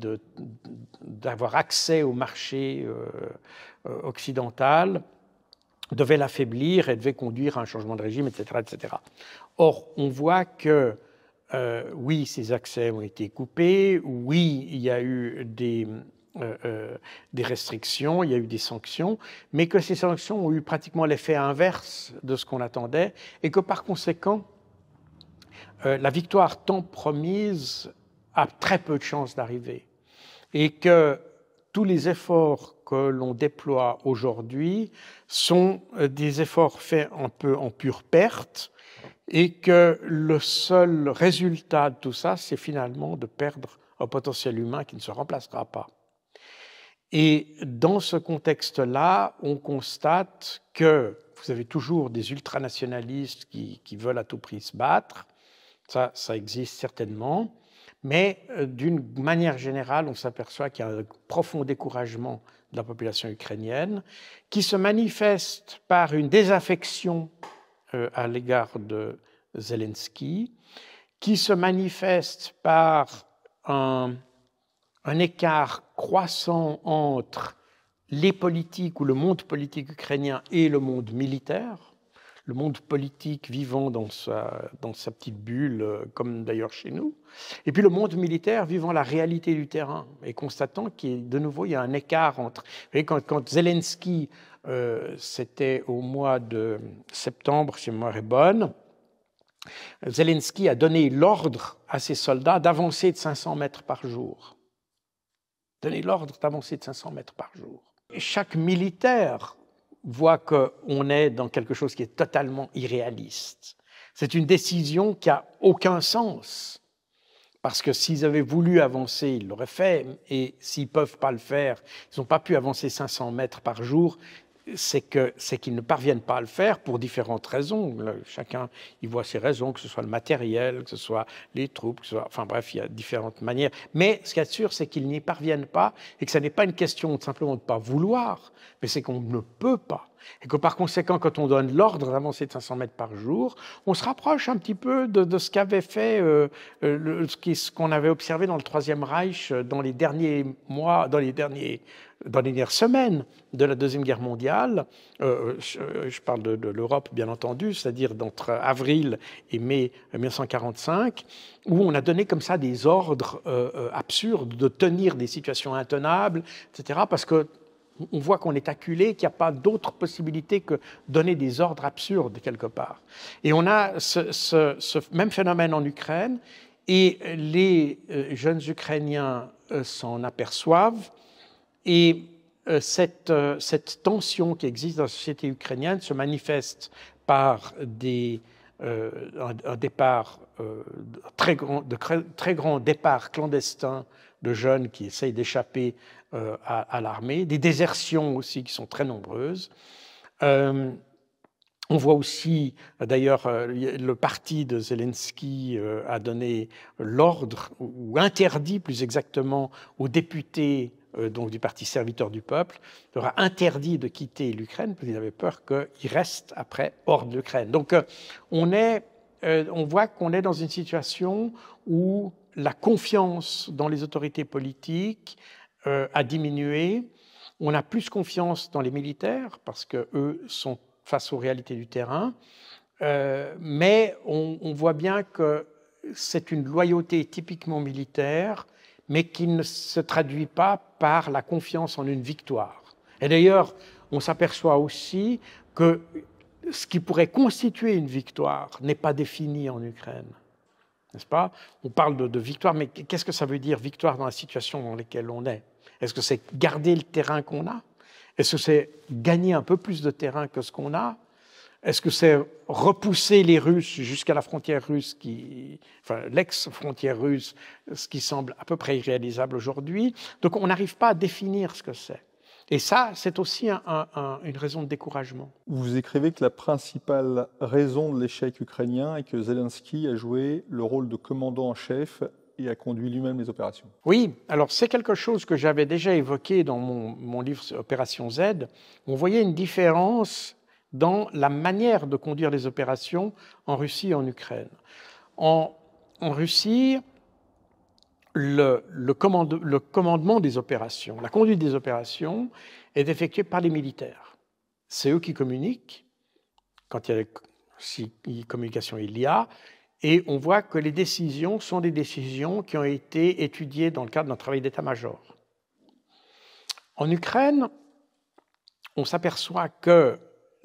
d'avoir accès au marché euh, occidental, devait l'affaiblir et devait conduire à un changement de régime, etc. etc. Or, on voit que euh, oui, ces accès ont été coupés, oui, il y a eu des, euh, euh, des restrictions, il y a eu des sanctions, mais que ces sanctions ont eu pratiquement l'effet inverse de ce qu'on attendait et que par conséquent, la victoire tant promise a très peu de chances d'arriver et que tous les efforts que l'on déploie aujourd'hui sont euh, des efforts faits un peu en pure perte et que le seul résultat de tout ça, c'est finalement de perdre un potentiel humain qui ne se remplacera pas. Et dans ce contexte-là, on constate que vous avez toujours des ultranationalistes qui, veulent à tout prix se battre, ça, ça existe certainement, mais euh, d'une manière générale, on s'aperçoit qu'il y a un profond découragement de la population ukrainienne, qui se manifeste par une désaffection euh, à l'égard de Zelensky, qui se manifeste par un, un écart croissant entre les politiques ou le monde politique ukrainien et le monde militaire, le monde politique vivant dans sa, dans sa petite bulle, euh, comme d'ailleurs chez nous, et puis le monde militaire vivant la réalité du terrain et constatant qu'il de nouveau il y a un écart entre. Vous voyez, quand, Zelensky, euh, c'était au mois de septembre, chez ma Zelensky a donné l'ordre à ses soldats d'avancer de 500 mètres par jour. Donner l'ordre d'avancer de 500 mètres par jour. chaque militaire voit qu'on est dans quelque chose qui est totalement irréaliste. C'est une décision qui a aucun sens. Parce que s'ils avaient voulu avancer, ils l'auraient fait. Et s'ils peuvent pas le faire, ils n'ont pas pu avancer 500 mètres par jour c'est qu'ils ne parviennent pas à le faire pour différentes raisons. Chacun y voit ses raisons, que ce soit le matériel, que ce soit les troupes, que ce soit, enfin bref, il y a différentes manières. Mais ce qui est sûr, c'est qu'ils n'y parviennent pas et que ce n'est pas une question de simplement de ne pas vouloir, mais c'est qu'on ne peut pas. Et que par conséquent, quand on donne l'ordre d'avancer de 500 mètres par jour, on se rapproche un petit peu de, ce qu'avait fait, euh, euh, ce qu'on avait observé dans le Troisième Reich euh, dans les derniers mois, dans les derniers dans les dernières semaines de la Deuxième Guerre mondiale, euh, euh, je, parle de, l'Europe bien entendu, c'est-à-dire d'entre avril et mai 1945, où on a donné comme ça des ordres euh, absurdes de tenir des situations intenables, etc., parce que on voit qu'on est acculé, qu'il n'y a pas d'autre possibilité que donner des ordres absurdes quelque part. Et on a ce même phénomène en Ukraine, et les jeunes Ukrainiens s'en aperçoivent et euh, euh, cette, tension qui existe dans la société ukrainienne se manifeste par des, euh, un, départ, très grand, de très grand départ clandestins de jeunes qui essayent d'échapper à, à l'armée, des désertions aussi qui sont très nombreuses. On voit aussi, d'ailleurs, le parti de Zelensky a donné l'ordre, ou interdit plus exactement, aux députés euh, donc du Parti serviteur du peuple, leur a interdit de quitter l'Ukraine parce qu'ils avaient peur qu'ils restent après hors de l'Ukraine. Donc euh, on, est, euh, on voit qu'on est dans une situation où la confiance dans les autorités politiques a diminué. On a plus confiance dans les militaires parce qu'eux sont face aux réalités du terrain. mais on, voit bien que c'est une loyauté typiquement militaire mais qui ne se traduit pas par la confiance en une victoire. Et d'ailleurs, on s'aperçoit aussi que ce qui pourrait constituer une victoire n'est pas défini en Ukraine. N'est-ce pas On parle de, de victoire, mais qu'est-ce que ça veut dire victoire dans la situation dans laquelle on est Est-ce que c'est garder le terrain qu'on a Est-ce que c'est gagner un peu plus de terrain que ce qu'on a est-ce que c'est repousser les Russes jusqu'à la frontière russe, qui, enfin l'ex-frontière russe, ce qui semble à peu près irréalisable aujourd'hui Donc on n'arrive pas à définir ce que c'est. Et ça, c'est aussi une raison de découragement. Vous écrivez que la principale raison de l'échec ukrainien est que Zelensky a joué le rôle de commandant en chef et a conduit lui-même les opérations. Oui, alors c'est quelque chose que j'avais déjà évoqué dans mon, mon livre Opération Z. On voyait une différence dans la manière de conduire les opérations en Russie et en Ukraine. En, en Russie, le, commandement des opérations, la conduite des opérations est effectuée par les militaires. C'est eux qui communiquent, quand il y a, si communication il y a, et on voit que les décisions sont des décisions qui ont été étudiées dans le cadre d'un travail d'état-major. En Ukraine, on s'aperçoit que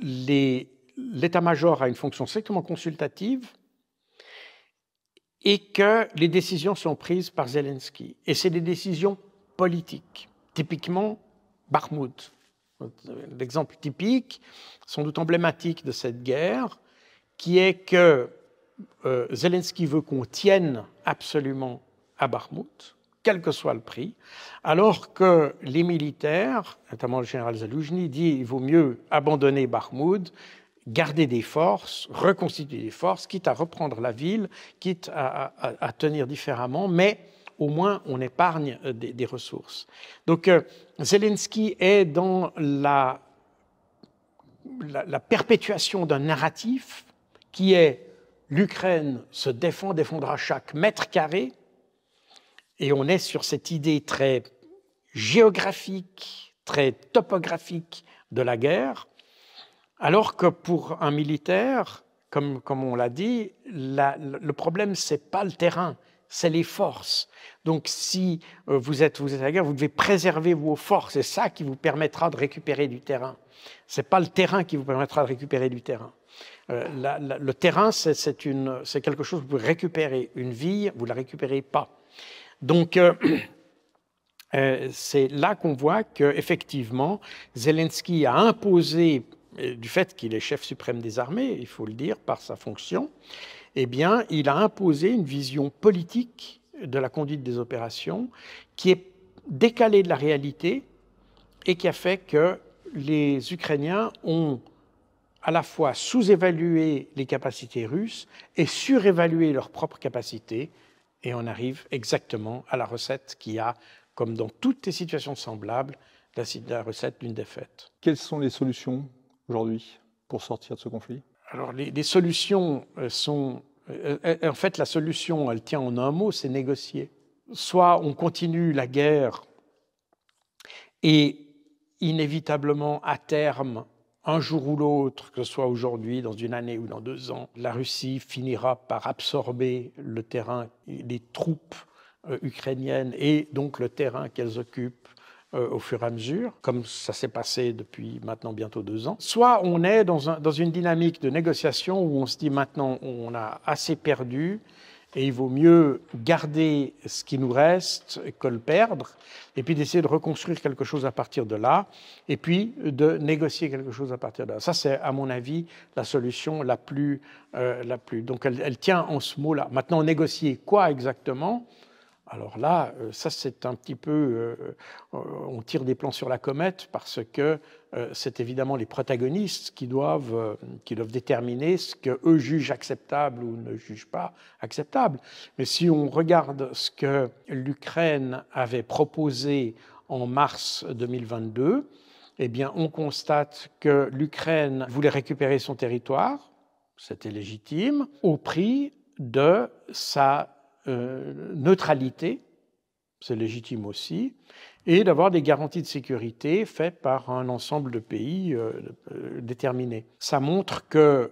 l'état-major a une fonction strictement consultative et que les décisions sont prises par Zelensky. Et c'est des décisions politiques, typiquement Bakhmut, L'exemple typique, sans doute emblématique de cette guerre, qui est que euh, Zelensky veut qu'on tienne absolument à Bakhmut quel que soit le prix, alors que les militaires, notamment le général Zaloujny, dit il vaut mieux abandonner Barmoud, garder des forces, reconstituer des forces, quitte à reprendre la ville, quitte à, tenir différemment, mais au moins on épargne euh, des, ressources. Donc euh, Zelensky est dans la, la, la perpétuation d'un narratif qui est l'Ukraine se défend, défendra chaque mètre carré, et on est sur cette idée très géographique, très topographique de la guerre, alors que pour un militaire, comme, comme on l'a dit, le problème, c'est pas le terrain, c'est les forces. Donc si euh, vous êtes, vous êtes à la guerre, vous devez préserver vos forces. C'est ça qui vous permettra de récupérer du terrain. C'est pas le terrain qui vous permettra de récupérer du terrain. Euh, le terrain, c'est quelque chose que vous récupérez. Une vie, vous la récupérez pas. Donc, euh, euh, c'est là qu'on voit qu'effectivement, Zelensky a imposé, euh, du fait qu'il est chef suprême des armées, il faut le dire, par sa fonction, eh bien, il a imposé une vision politique de la conduite des opérations qui est décalée de la réalité et qui a fait que les Ukrainiens ont à la fois sous-évalué les capacités russes et surévalué leurs propres capacités et on arrive exactement à la recette qui a, comme dans toutes les situations semblables, la, recette d'une défaite. Quelles sont les solutions aujourd'hui pour sortir de ce conflit Alors les, les, solutions euh, sont... Euh, euh, en fait, la solution, elle tient en un mot, c'est négocier. Soit on continue la guerre et inévitablement, à terme, un jour ou l'autre, que ce soit aujourd'hui, dans une année ou dans deux ans, la Russie finira par absorber le terrain, les troupes euh, ukrainiennes et donc le terrain qu'elles occupent euh, au fur et à mesure, comme ça s'est passé depuis maintenant bientôt deux ans. Soit on est dans, dans une dynamique de négociation où on se dit maintenant on a assez perdu, et il vaut mieux garder ce qui nous reste que le perdre, et puis d'essayer de reconstruire quelque chose à partir de là, et puis de négocier quelque chose à partir de là. Ça, c'est à mon avis la solution la plus, euh, la plus. Donc, elle, tient en ce mot-là. Maintenant, négocier quoi exactement alors là, euh, ça c'est un petit peu, euh, on tire des plans sur la comète parce que euh, c'est évidemment les protagonistes qui doivent, euh, qui doivent déterminer ce qu'eux jugent acceptable ou ne jugent pas acceptable. Mais si on regarde ce que l'Ukraine avait proposé en mars 2022, eh bien, on constate que l'Ukraine voulait récupérer son territoire, c'était légitime, au prix de sa euh, neutralité, c'est légitime aussi, et d'avoir des garanties de sécurité faites par un ensemble de pays euh, euh, déterminés. Ça montre que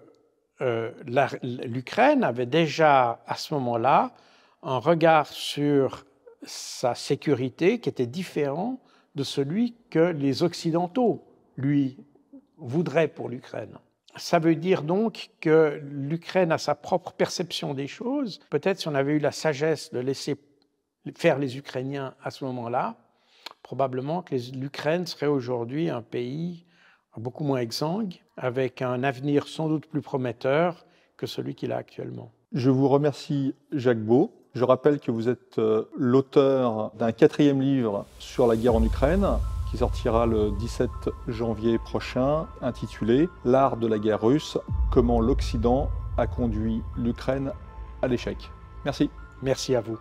euh, l'Ukraine avait déjà à ce moment-là un regard sur sa sécurité qui était différent de celui que les Occidentaux, lui, voudraient pour l'Ukraine. Ça veut dire donc que l'Ukraine a sa propre perception des choses. Peut-être si on avait eu la sagesse de laisser faire les Ukrainiens à ce moment-là, probablement que l'Ukraine serait aujourd'hui un pays beaucoup moins exsangue, avec un avenir sans doute plus prometteur que celui qu'il a actuellement. Je vous remercie, Jacques Beau. Je rappelle que vous êtes euh, l'auteur d'un quatrième livre sur la guerre en Ukraine, qui sortira le 17 janvier prochain, intitulé L'art de la guerre russe, comment l'Occident a conduit l'Ukraine à l'échec. Merci. Merci à vous.